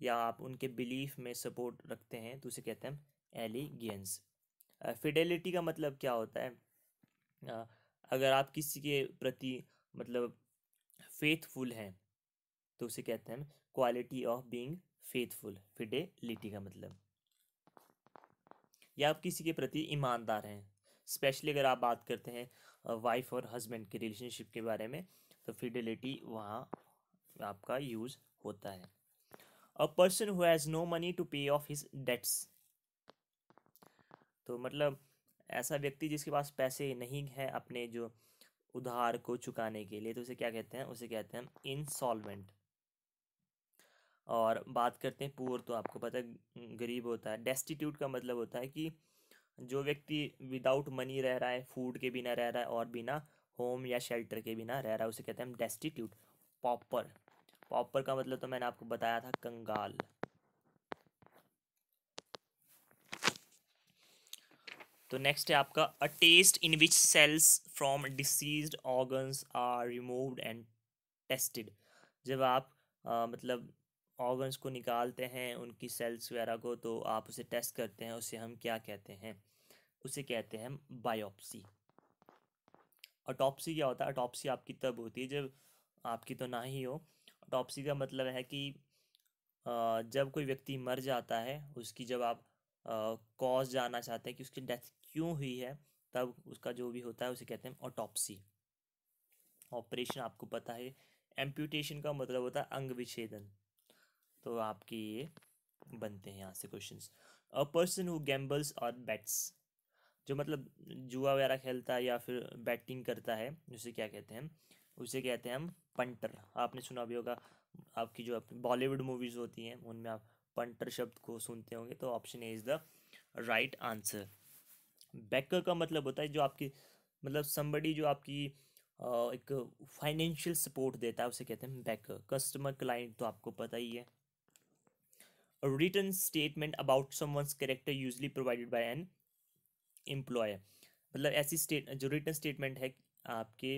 या आप उनके बिलीफ में सपोर्ट रखते हैं तो उसे कहते हैं एलिगेंस फिडेलिटी का मतलब क्या होता है अगर आप किसी के प्रति मतलब फेथफुल हैं तो उसे कहते हैं quality of being faithful fidelity का मतलब या आप किसी के प्रति ईमानदार हैं स्पेशली अगर आप बात करते हैं वाइफ और हस्बैंड के रिलेशनशिप के बारे में तो फिडेलिटी वहाँ आपका यूज होता है a person who has no money to pay off his debts तो मतलब ऐसा व्यक्ति जिसके पास पैसे नहीं है अपने जो उधार को चुकाने के लिए तो उसे क्या कहते हैं उसे कहते हैं इंसॉलमेंट और बात करते हैं पुअर तो आपको पता है गरीब होता है डेस्टिट्यूट का मतलब होता है कि जो व्यक्ति विदाउट मनी रह रहा है फूड के बिना रह रहा है और बिना होम या शेल्टर के बिना रह रहा है उसे कहते हैं हम डेस्टिट्यूट पॉपर पॉपर का मतलब तो मैंने आपको बताया था कंगाल तो नेक्स्ट है आपका a test in which cells from disease organs are removed and tested जब आप आ, मतलब ऑर्गन्स को निकालते हैं उनकी सेल्स वगैरह को तो आप उसे टेस्ट करते हैं उसे हम क्या कहते हैं उसे कहते हैं बायोप्सी अटोप्सी क्या होता है अटोप्सी आपकी तब होती है जब आपकी तो ना ही हो अटोप्सी का मतलब है कि जब कोई व्यक्ति मर जाता है उसकी जब आप कॉज जानना चाहते हैं कि उसकी डेथ क्यों हुई है तब उसका जो भी होता है उसे कहते हैं ऑटोप्सी ऑपरेशन आपको पता है एम्प्यूटेशन का मतलब होता है अंग विच्छेदन तो आपके ये बनते हैं यहाँ से question a person who gambles और बैट्स जो मतलब जुआ वगैरह खेलता है या फिर बैटिंग करता है उसे क्या कहते हैं उसे कहते हैं हम पंटर आपने सुना भी होगा आपकी जो बॉलीवुड मूवीज़ होती हैं उनमें आप पंटर शब्द को सुनते होंगे तो option A is the right answer backer का मतलब होता है जो आपकी मतलब समबडी जो आपकी एक फाइनेंशियल सपोर्ट देता है उसे कहते हैं बैकर कस्टमर क्लाइंट तो आपको पता ही है a written statement about someone's character usually provided by an employer मतलब ऐसी स्टेट जो रिटर्न स्टेटमेंट है आपके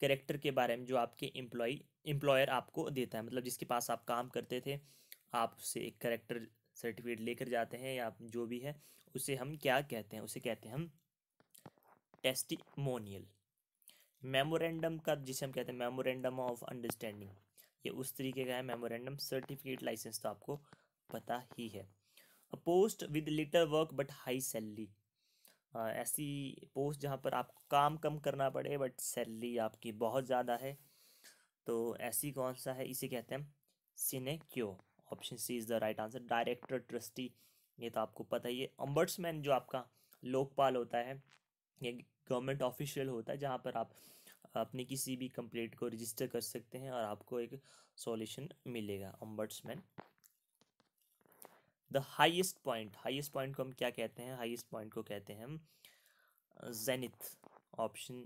करेक्टर के बारे में जो आपके एम्प्लॉय एम्प्लॉयर आपको देता है मतलब जिसके पास आप काम करते थे आप उसे एक करेक्टर सर्टिफिकेट लेकर जाते हैं या जो भी है उसे हम क्या कहते हैं उसे कहते हैं हम टेस्टिमोनियल मेमोरेंडम का जिसे हम कहते हैं मेमोरेंडम ऑफ अंडरस्टैंडिंग ये उस तरीके का है मेमोरेंडम सर्टिफिकेट लाइसेंस तो आपको पता ही है post with little work but high salary ऐसी पोस्ट जहाँ पर आपको काम कम करना पड़े बट सैलरी आपकी बहुत ज़्यादा है तो ऐसी कौन सा है इसे कहते हैं क्यो option C is the right answer director trustee ये तो आपको पता ही है अम्बर्ट्समैन जो आपका लोकपाल होता है ये गवर्नमेंट ऑफिशियल होता है जहाँ पर आप अपनी किसी भी कंप्लेंट को रजिस्टर कर सकते हैं और आपको एक सॉल्यूशन मिलेगा ombudsman the highest point highest point को हम क्या कहते हैं हाइस्ट पॉइंट को कहते हैं हम zenith option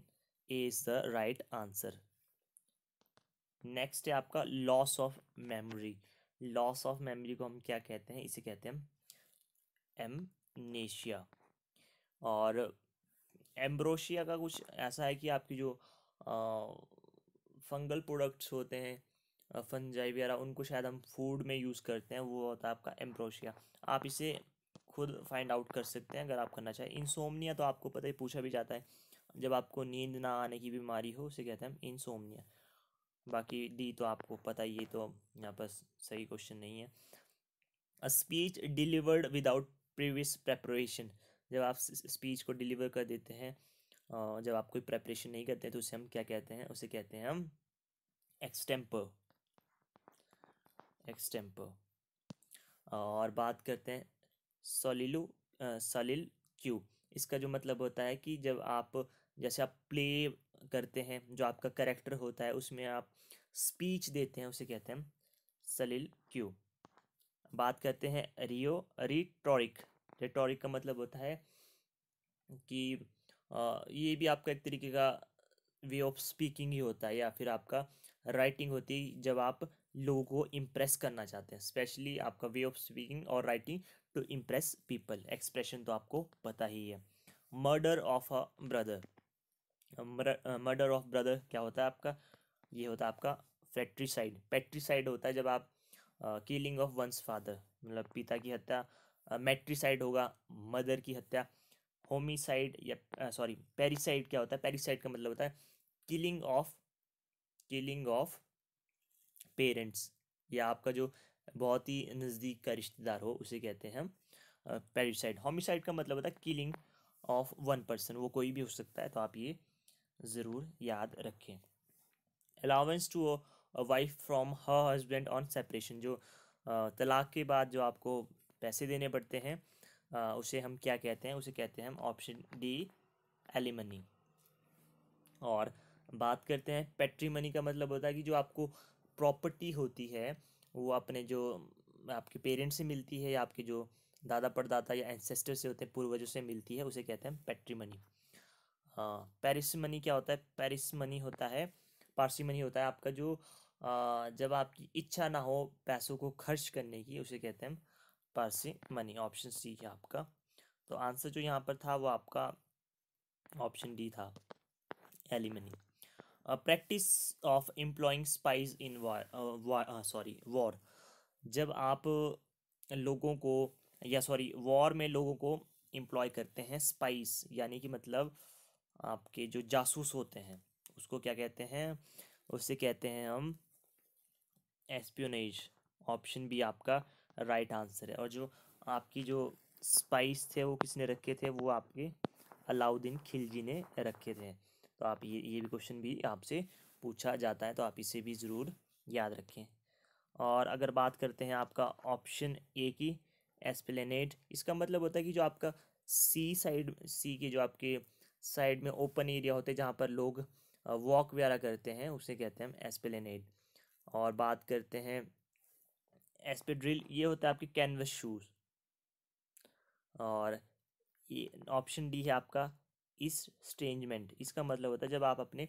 A is the right answer next है आपका loss of memory loss of memory को हम क्या कहते हैं इसे कहते हैं एम नेशिया और एम्ब्रोशिया का कुछ ऐसा है कि आपकी जो आ, फंगल प्रोडक्ट्स होते हैं फनजाई वगैरह उनको शायद हम फूड में यूज़ करते हैं वो होता है आपका एम्प्रोशिया आप इसे खुद फाइंड आउट कर सकते हैं अगर आप करना चाहें इंसोमनिया तो आपको पता ही पूछा भी जाता है जब आपको नींद ना आने की बीमारी हो उसे कहते हैं इंसोमनिया बाकी डी तो आपको पता ही है तो यहाँ पर सही क्वेश्चन नहीं है a speech delivered without previous preparation जब आप स्पीच को डिलीवर कर देते हैं जब आप कोई प्रेपरेशन नहीं करते तो उसे हम क्या कहते हैं उसे कहते हैं हम एक्सटेम्पर एक्सटेम्पो और बात करते हैं सलीलू सलील क्यू इसका जो मतलब होता है कि जब आप जैसे आप प्ले करते हैं जो आपका करेक्टर होता है उसमें आप स्पीच देते हैं उसे कहते हैं सलील क्यू बात करते हैं रियो रिटोरिक रिटोरिक का मतलब होता है कि ये भी आपका एक तरीके का वे ऑफ स्पीकिंग ही होता है या फिर आपका राइटिंग होती है जब आप लोगों को इम्प्रेस करना चाहते हैं स्पेशली आपका वे ऑफ स्पीकिंग और writing to impress people expression तो आपको पता ही है murder of a brother murder of brother क्या होता है आपका ये होता है आपका फैट्रीसाइड पैट्रीसाइड होता है जब आप किलिंग ऑफ वंस फादर मतलब पिता की हत्या मैट्रीसाइड होगा मदर की हत्या होमिसाइड या सॉरी पेरिसाइड क्या होता है पेरिसाइड का मतलब होता है killing of killing of parents या आपका जो बहुत ही नज़दीक का रिश्तेदार हो उसे कहते हैं हम पेरिसाइड होमिसाइड का मतलब होता है किलिंग ऑफ वन पर्सन वो कोई भी हो सकता है तो आप ये ज़रूर याद रखें allowance to wife from her husband on separation जो तलाक के बाद जो आपको पैसे देने पड़ते हैं उसे हम क्या कहते हैं उसे कहते हैं हम ऑप्शन डी एलिमनी और बात करते हैं पेट्री मनी का मतलब होता है कि जो आपको प्रॉपर्टी होती है वो अपने जो आपके पेरेंट्स से मिलती है या आपके जो दादा परदादा या एंसेस्टर से होते हैं पूर्वजों से मिलती है उसे कहते हैं पैट्री मनी पेरिस मनी क्या होता है पेरिस मनी होता है पारसी मनी होता है आपका जो आ, जब आपकी इच्छा ना हो पैसों को खर्च करने की उसे कहते हैं पारसी मनी ऑप्शन सी है आपका तो आंसर जो यहाँ पर था वो आपका ऑप्शन डी था alimony practice of employing employing in in war uh, जब आप लोगों को या सॉरी वॉर में लोगों को एम्प्लॉय करते हैं स्पाइस यानी कि मतलब आपके जो जासूस होते हैं उसको क्या कहते हैं उससे कहते हैं हम एस्पियोनेज ऑप्शन भी आपका राइट आंसर है और जो आपकी जो स्पाइस थे वो किसने रखे थे वो आपके अलाउद्दीन खिलजी ने रखे थे तो आप ये ये भी क्वेश्चन भी आपसे पूछा जाता है तो आप इसे भी ज़रूर याद रखें और अगर बात करते हैं आपका ऑप्शन ए की एस्प्लेनेड इसका मतलब होता है कि जो आपका सी साइड सी के जो आपके साइड में ओपन एरिया होते हैं जहाँ पर लोग वॉक वगैरह करते हैं उसे कहते हैं हम और बात करते हैं एस्पेड्रिल ये होता है आपके कैनवस शूज़ और ये ऑप्शन डी है आपका इस स्ट्रेंजमेंट इसका मतलब होता है जब आप अपने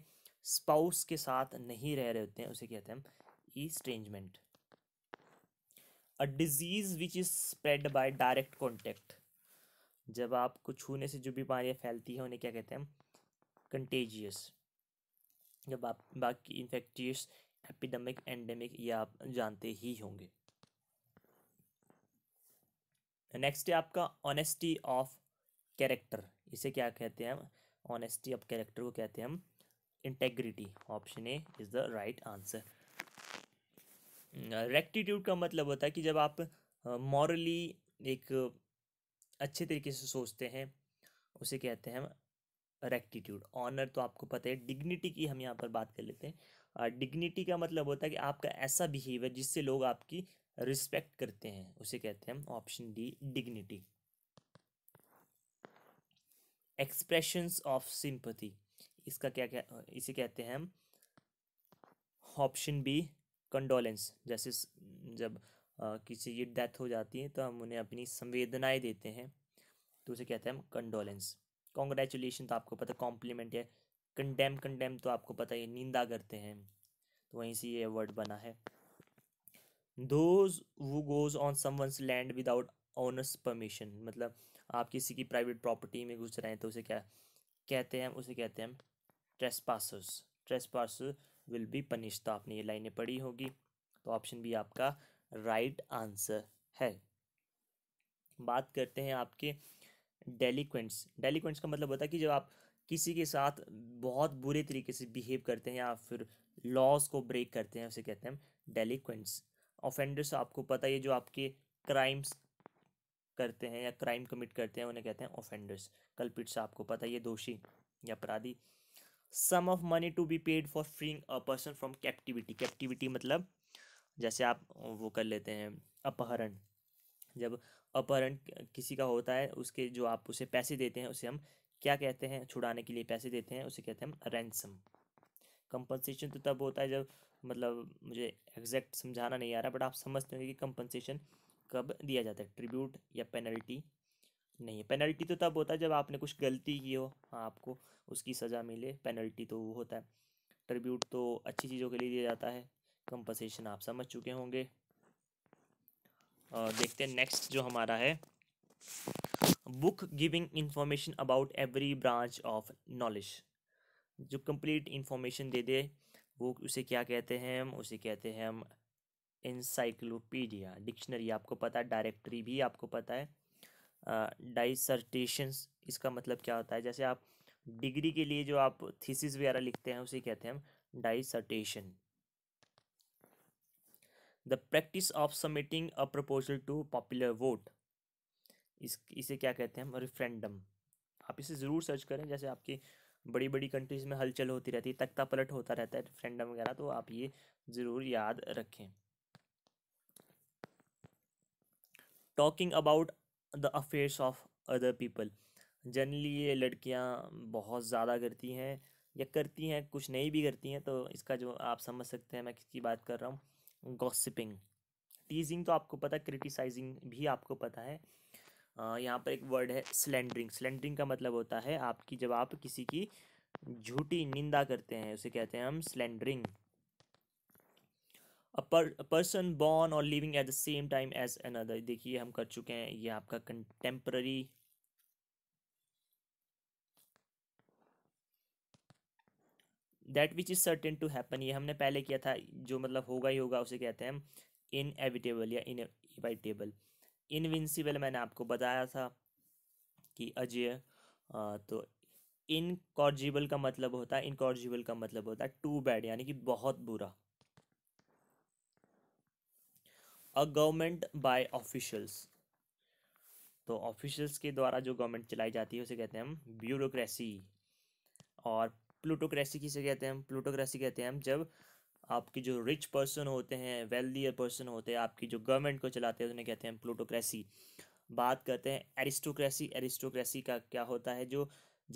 स्पाउस के साथ नहीं रह रहे होते हैं उसे कहते हैं estrangement a disease which is spread by direct contact जब आपको छूने से जो बीमारियाँ फैलती हैं उन्हें क्या कहते हैं कंटेजियस जब आप बाकी इन्फेक्टियस एपिडमिक एंडेमिक ये आप जानते ही होंगे नेक्स्ट है आपका ऑनेस्टी ऑफ कैरेक्टर इसे क्या कहते हैं हम ऑनेस्टी ऑफ कैरेक्टर को कहते हैं हम integrity option A is the right answer rectitude का मतलब होता है कि जब आप मॉरली एक अच्छे तरीके से सोचते हैं उसे कहते हैं हम रेक्टिट्यूड ऑनर तो आपको पता है डिग्निटी की हम यहाँ पर बात कर लेते हैं डिग्निटी का मतलब होता है कि आपका ऐसा बिहेवियर जिससे लोग आपकी रिस्पेक्ट करते हैं उसे कहते हैं हम option D dignity expressions of sympathy इसका क्या क्या इसे कहते हैं हम ऑप्शन बी कंडोलेंस जैसे जब आ, किसी की डेथ हो जाती है तो हम उन्हें अपनी संवेदनाएं देते हैं तो उसे कहते हैं हम कंडोलेंस कॉन्ग्रेचुलेशन तो आपको पता कॉम्प्लीमेंट है कंडेम कंडेम तो आपको पता है निंदा करते हैं तो वहीं से ये वर्ड बना है दोज वो goes on someone's land without owner's permission मतलब आप किसी की प्राइवेट प्रॉपर्टी में घुस रहे हैं तो उसे क्या कहते हैं उसे कहते हैं trespassers trespass will be punish तो आपने ये लाइनें पढ़ी होगी तो ऑप्शन बी आपका राइट आंसर है बात करते हैं आपके डेलीक्वेंट्स डेलीक्वेंट्स का मतलब होता है कि जब आप किसी के साथ बहुत बुरे तरीके से बिहेव करते हैं या फिर लॉज को ब्रेक करते हैं उसे कहते हैं डेलीक्वेंट्स ऑफेंडर्स आपको पता है जो आपके क्राइम्स करते हैं या क्राइम कमिट करते हैं उन्हें कहते हैं ऑफेंडर्स से आपको पता है ये दोषी या अपराधी sum of money to be paid for freeing a person from captivity captivity मतलब जैसे आप वो कर लेते हैं अपहरण जब अपहरण किसी का होता है उसके जो आप उसे पैसे देते हैं उसे हम क्या कहते हैं छुड़ाने के लिए पैसे देते हैं उसे कहते हैं हम रैंसम कंपनसेशन तो तब होता है जब मतलब मुझे एग्जैक्ट समझाना नहीं आ रहा बट आप समझते होंगे कि कंपनसेशन कब दिया जाता है ट्रिब्यूट या पेनल्टी नहीं है पेनल्टी तो तब होता है जब आपने कुछ गलती की हो हाँ, आपको उसकी सज़ा मिले पेनल्टी तो वो होता है ट्रिब्यूट तो अच्छी चीज़ों के लिए दिया जाता है कंपनसेशन आप समझ चुके होंगे और देखते हैं नेक्स्ट जो हमारा है book giving information about every branch of knowledge जो कंप्लीट इंफॉर्मेशन दे दे वो उसे क्या कहते हैं हम उसे कहते हैं हम इंसाइक्लोपीडिया डिक्शनरी आपको पता है डायरेक्टरी भी आपको पता है डाइसर्टेशंस इसका मतलब क्या होता है जैसे आप डिग्री के लिए जो आप थीसिस वगैरह लिखते हैं उसे कहते हैं हम dissertation the practice of submitting a proposal to popular vote इस इसे क्या कहते हैं हम रिफ्रेंडम आप इसे ज़रूर सर्च करें जैसे आपकी बड़ी बड़ी कंट्रीज़ में हलचल होती रहती है तख्ता पलट होता रहता है रिफ्रेंडम वगैरह तो आप ये ज़रूर याद रखें talking about the affairs of other people generally ये लड़कियाँ बहुत ज़्यादा करती हैं या करती हैं कुछ नहीं भी करती हैं तो इसका जो आप समझ सकते हैं मैं किसकी बात कर रहा हूँ गॉसिपिंग टीजिंग तो आपको पता क्रिटिसाइजिंग भी आपको पता है यहाँ पर एक वर्ड है स्लेंडरिंग स्लेंडरिंग का मतलब होता है आपकी जब आप किसी की झूठी निंदा करते हैं उसे कहते हैं हम स्लेंडरिंग अ पर्सन बॉर्न और living at the same time as another देखिए हम कर चुके हैं ये आपका contemporary that which is certain to happen ये हमने पहले किया था जो मतलब होगा ही होगा उसे कहते हैं इन एविटेबल या इन इनएविटेबल इनविंसिबल मैंने आपको बताया था कि अजय तो इनकॉर्जिबल का मतलब होता है इनकॉर्जिबल का मतलब होता है टू बैड यानी कि बहुत बुरा अ गवर्नमेंट बाय ऑफिशियल्स तो ऑफिशियल्स के द्वारा जो गवर्नमेंट चलाई जाती है उसे कहते हैं हम ब्यूरोक्रेसी और प्लूटोक्रेसी किसे कहते हैं हम प्लूटोक्रेसी कहते हैं हम जब आपके जो रिच पर्सन होते हैं वेल्दियर पर्सन होते हैं आपकी जो गवर्नमेंट को चलाते हैं उन्हें कहते हैं प्लूटोक्रेसी बात करते हैं एरिस्टोक्रेसी एरिस्टोक्रेसी का क्या होता है जो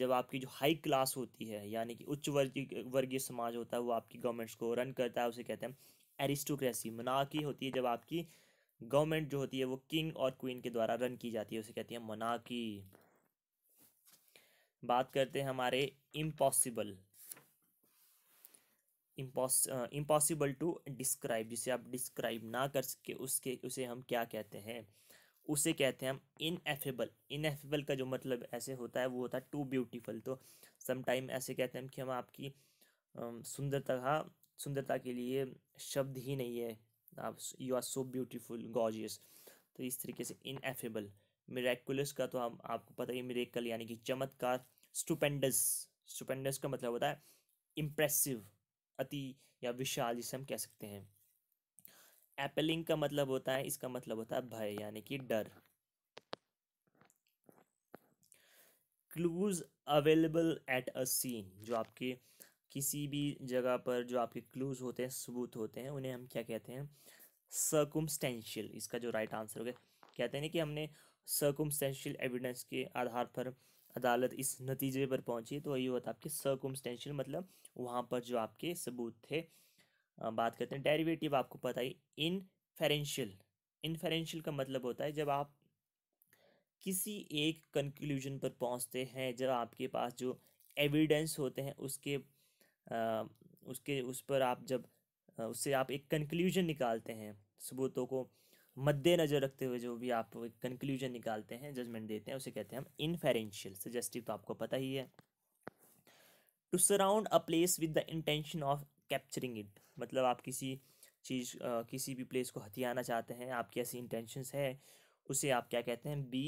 जब आपकी जो हाई क्लास होती है यानी कि उच्च वर्गीय वर्गीय समाज होता है वो आपकी गवर्नमेंट्स को रन करता है उसे कहते हैं एरिस्टोक्रेसी मनाकी होती है जब आपकी गवर्नमेंट जो होती है वो किंग और क्वीन के द्वारा रन की जाती है उसे कहती है मनाकी बात करते हैं हमारे impossible impose impossible to describe जिसे आप डिस्क्राइब ना कर सके उसके उसे हम क्या कहते हैं उसे कहते हैं हम इनएफेबल इनएफेबल का जो मतलब ऐसे होता है वो होता है टू ब्यूटीफुल तो समटाइम ऐसे कहते हैं कि हम आपकी सुंदरता सुंदरता के लिए शब्द ही नहीं है आप you are so beautiful gorgeous तो इस तरीके से इनएफेबल मेरेकुलस का तो हम आपको पता ही मेरेकल यानी कि चमत्कार स्टूपेंडस स्टूपेंडस का मतलब होता है इम्प्रेसिव अति या विशाल जिसे हम कह सकते हैं एपलिंग का मतलब होता है इसका मतलब होता है भय यानी कि डर clues available at a scene जो आपके किसी भी जगह पर जो आपके क्लूज होते हैं सबूत होते हैं उन्हें हम क्या कहते हैं सर्कुमस्टेंशियल इसका जो राइट आंसर हो गया कहते हैं कि हमने सर्कुमस्टेंशियल एविडेंस के आधार पर अदालत इस नतीजे पर पहुंची तो वही होता आपके सर्कुमस्टेंशियल मतलब वहाँ पर जो आपके सबूत थे बात करते हैं डेरिवेटिव आपको पता ही इनफेरेंशियल इनफेरेंशियल का मतलब होता है जब आप किसी एक कंक्लूजन पर पहुंचते हैं जब आपके पास जो एविडेंस होते हैं उसके उसके उस पर आप जब उससे आप एक कंक्लूजन निकालते हैं सबूतों को मद्देनज़र रखते हुए जो भी आप एक कंक्लूजन निकालते हैं जजमेंट देते हैं उसे कहते हैं हम इनफेरेंशियल सजेस्टिव तो आपको पता ही है to surround a place with the intention of capturing it मतलब आप किसी चीज़ किसी भी प्लेस को हथियाना चाहते हैं आपकी ऐसी इंटेंशंस है उसे आप क्या कहते हैं 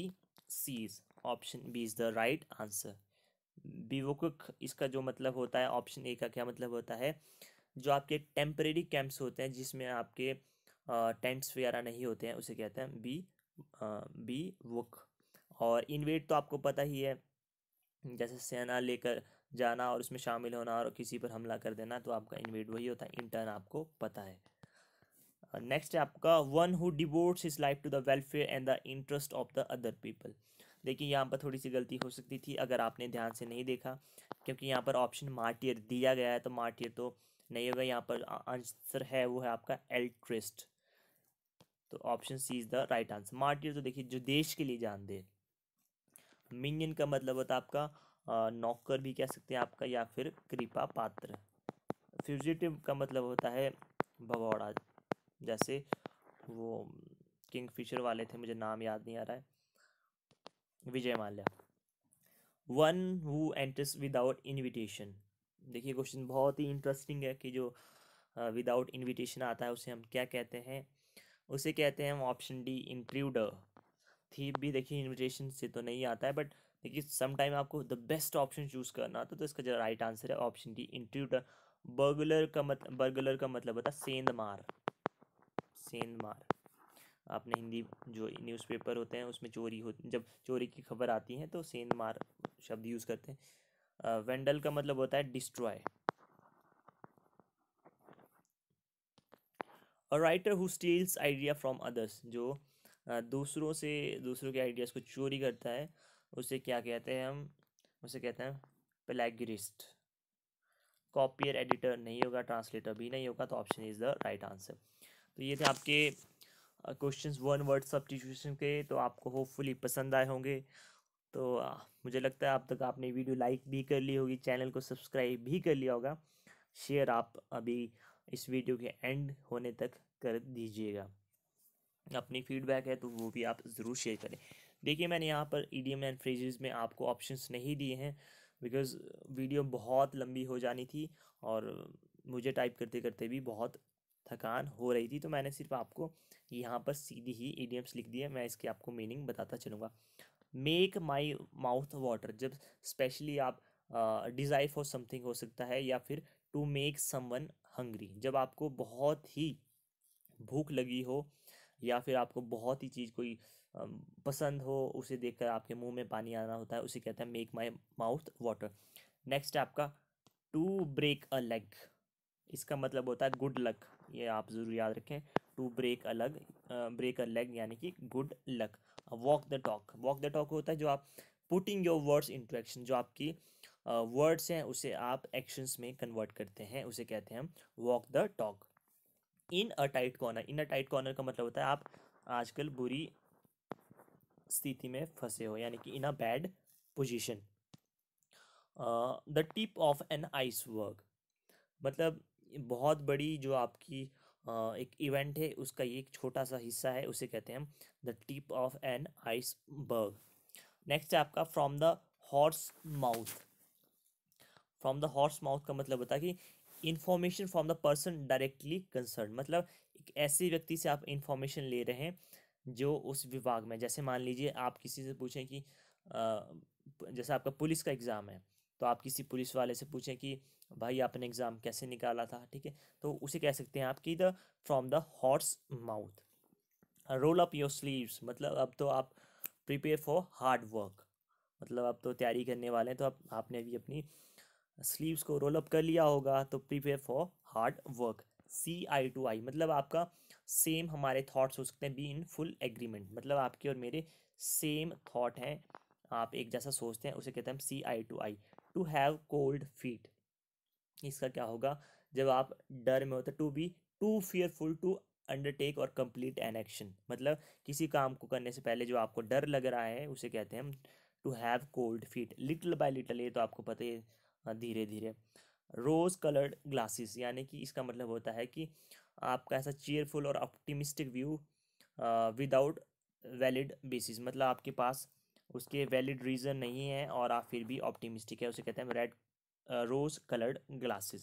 besiege option B is the right answer bivouac इसका जो मतलब होता है ऑप्शन ए का क्या मतलब होता है जो आपके टेम्परेरी कैंप्स होते हैं जिसमें आपके टेंट्स वगैरह नहीं होते हैं उसे कहते हैं बी बी वुक और इन्वेट तो आपको पता ही है जैसे सेना लेकर जाना और उसमें शामिल होना और किसी पर हमला कर देना तो आपका इन्वेट वही होता है इंटर्न आपको पता है नेक्स्ट है आपका one who devotes his life to the welfare and the interest of the other people देखिए यहाँ पर थोड़ी सी गलती हो सकती थी अगर आपने ध्यान से नहीं देखा क्योंकि यहाँ पर ऑप्शन मार्टियर दिया गया है तो मार्टियर तो नहीं होगा यहाँ पर आंसर है वो है आपका एल्ट्रिस्ट तो option C is the right answer martyr तो देखिए जो देश के लिए जान दे मिनियन का मतलब होता है आपका नौकर भी कह सकते हैं आपका या फिर कृपा पात्र फ्यूजिटिव का मतलब होता है भगौड़ा जैसे वो किंग फिशर वाले थे मुझे नाम याद नहीं आ रहा है Vijay Mallya one who enters without invitation देखिए क्वेश्चन बहुत ही इंटरेस्टिंग है कि जो विदाउट uh, इनविटेशन आता है उसे हम क्या कहते हैं उसे कहते हैं हम ऑप्शन डी इंट्रूडर थीप भी देखिए इनविटेशन से तो नहीं आता है बट देखिए समटाइम आपको द बेस्ट ऑप्शन चूज़ करना होता तो इसका जो राइट आंसर है ऑप्शन डी इंट्रूडर बर्गुलर का मत बर्गुलर का मतलब होता है सेंधमार मार आपने हिंदी जो न्यूज़पेपर होते हैं उसमें चोरी हो जब चोरी की खबर आती है तो सेंध मार शब्द यूज़ करते हैं वेंडल का मतलब होता है destroy a writer who steals idea from others जो दूसरों से दूसरों के आइडियाज़ को चोरी करता है उसे क्या कहते हैं हम उसे कहते हैं प्लेगरिस्ट कॉपियर एडिटर नहीं होगा ट्रांसलेटर भी नहीं होगा तो option is the right answer तो ये थे आपके क्वेश्चंस वन वर्ड सब्सटीट्यूशन के तो आपको होपफुली पसंद आए होंगे तो मुझे लगता है अब तक आपने वीडियो लाइक भी कर ली होगी चैनल को सब्सक्राइब भी कर लिया होगा शेयर आप अभी इस वीडियो के एंड होने तक कर दीजिएगा अपनी फीडबैक है तो वो भी आप ज़रूर शेयर करें देखिए मैंने यहाँ पर ईडीएम एंड फ्रेजेस में आपको ऑप्शंस नहीं दिए हैं बिकॉज़ वीडियो बहुत लंबी हो जानी थी और मुझे टाइप करते करते भी बहुत थकान हो रही थी तो मैंने सिर्फ आपको यहाँ पर सीधी ही एडियम्स लिख दिए मैं इसकी आपको मीनिंग बताता चलूँगा मेक माई माउथ वाटर जब स्पेशली आप डिज़ायर फॉर समथिंग हो सकता है या फिर टू मेक समवन हंग्री जब आपको बहुत ही भूख लगी हो या फिर आपको बहुत ही चीज़ कोई पसंद हो उसे देखकर आपके मुंह में पानी आना होता है उसे कहते हैं make my mouth water next आपका टू ब्रेक अ लेग इसका मतलब होता है गुड लक ये आप ज़रूर याद रखें टू ब्रेक अ लग ब्रेक अ लेग यानी कि good luck walk the talk walk the talk होता है जो आप putting your words into action जो आपकी वर्ड्स uh, हैं उसे आप एक्शंस में कन्वर्ट करते हैं उसे कहते हैं हम walk the talk in a tight corner in a tight corner का मतलब होता है आप आजकल बुरी स्थिति में फंसे हो यानी कि in a bad position the tip of an iceberg मतलब बहुत बड़ी जो आपकी एक इवेंट है उसका ये एक छोटा सा हिस्सा है उसे कहते हैं हम the tip of an iceberg next है आपका from the horse mouth from the horse mouth का मतलब होता है कि information from the person directly concern मतलब एक ऐसे व्यक्ति से आप इन्फॉर्मेशन ले रहे हैं जो उस विभाग में जैसे मान लीजिए आप किसी से पूछें कि जैसे आपका पुलिस का एग्ज़ाम है तो आप किसी पुलिस वाले से पूछें कि भाई आपने एग्ज़ाम कैसे निकाला था ठीक है तो उसे कह सकते हैं आप कि the from the horse mouth roll up your sleeves मतलब अब तो आप प्रिपेयर फॉर हार्ड वर्क मतलब अब तो तैयारी करने वाले हैं तो अब आपने अभी अपनी स्लीव्स को रोल अप कर लिया होगा तो prepare for hard work see eye to eye मतलब आपका सेम हमारे थॉट्स हो सकते हैं बी इन फुल एग्रीमेंट मतलब आपके और मेरे सेम थॉट हैं आप एक जैसा सोचते हैं उसे कहते हैं see eye to eye to have cold feet इसका क्या होगा जब आप डर में होते to be too fearful to undertake और कंप्लीट एन एक्शन मतलब किसी काम को करने से पहले जो आपको डर लग रहा है उसे कहते हैं हम to have cold feet little by little ये तो आपको पता ही धीरे धीरे रोज़ कलर्ड ग्लासेस यानी कि इसका मतलब होता है कि आपका ऐसा चेयरफुल और optimistic view without valid basis मतलब आपके पास उसके वैलिड रीज़न नहीं है और आप फिर भी ऑप्टिमिस्टिक है उसे कहते हैं red Uh, rose colored glasses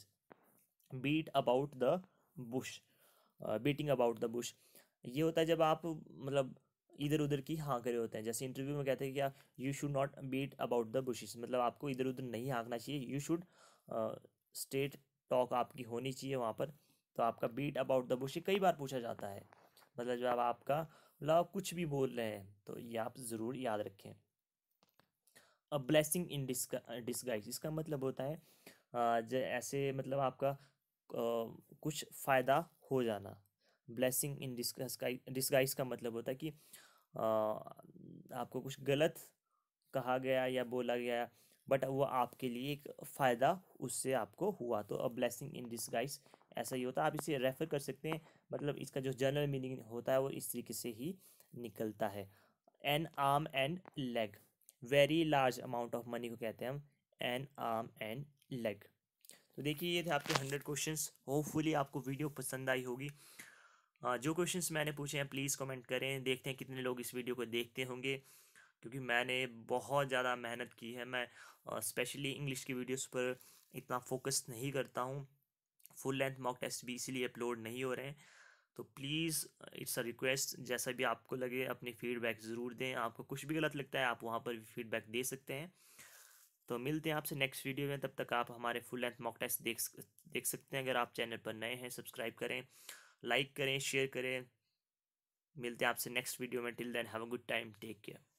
beat about the bush beating about the bush ये होता है जब आप मतलब इधर उधर की हाँ करे होते हैं जैसे इंटरव्यू में कहते हैं कि आप you should not beat about the bushes मतलब आपको इधर उधर नहीं हाँकना चाहिए यू शुड स्टेट टॉक आपकी होनी चाहिए वहाँ पर तो आपका बीट अबाउट द बुश कई बार पूछा जाता है मतलब जब आपका मतलब कुछ भी बोल रहे हैं तो ये आप ज़रूर याद रखें अ ब्लेसिंग इन डिस्गाइज इसका मतलब होता है जो ऐसे मतलब आपका कुछ फ़ायदा हो जाना ब्लेसिंग इन डिस्गाइज का मतलब होता है कि आपको कुछ गलत कहा गया या बोला गया बट वो आपके लिए एक फ़ायदा उससे आपको हुआ तो अ ब्लेसिंग इन डिस्गाइज ऐसा ही होता है आप इसे रेफ़र कर सकते हैं मतलब इसका जो जनरल मीनिंग होता है वो इस तरीके से ही निकलता है an arm and leg very large amount of money को कहते हैं हम एन आर्म एंड लेग तो देखिए ये थे आपके हंड्रेड क्वेश्चन होपफुली आपको वीडियो पसंद आई होगी जो क्वेश्चंस मैंने पूछे हैं प्लीज़ कमेंट करें देखते हैं कितने लोग इस वीडियो को देखते होंगे क्योंकि मैंने बहुत ज़्यादा मेहनत की है मैं स्पेशली इंग्लिश की वीडियोस पर इतना फोकस नहीं करता हूँ फुल लेंथ मॉक टेस्ट भी इसीलिए अपलोड नहीं हो रहे हैं तो प्लीज़ इट्स अ रिक्वेस्ट जैसा भी आपको लगे अपनी फीडबैक ज़रूर दें आपको कुछ भी गलत लगता है आप वहाँ पर भी फीडबैक दे सकते हैं तो मिलते हैं आपसे नेक्स्ट वीडियो में तब तक आप हमारे फुल लेंथ मॉक टेस्ट देख देख सकते हैं अगर आप चैनल पर नए हैं सब्सक्राइब करें लाइक करें शेयर करें मिलते हैं आपसे नेक्स्ट वीडियो में till then have a good time take care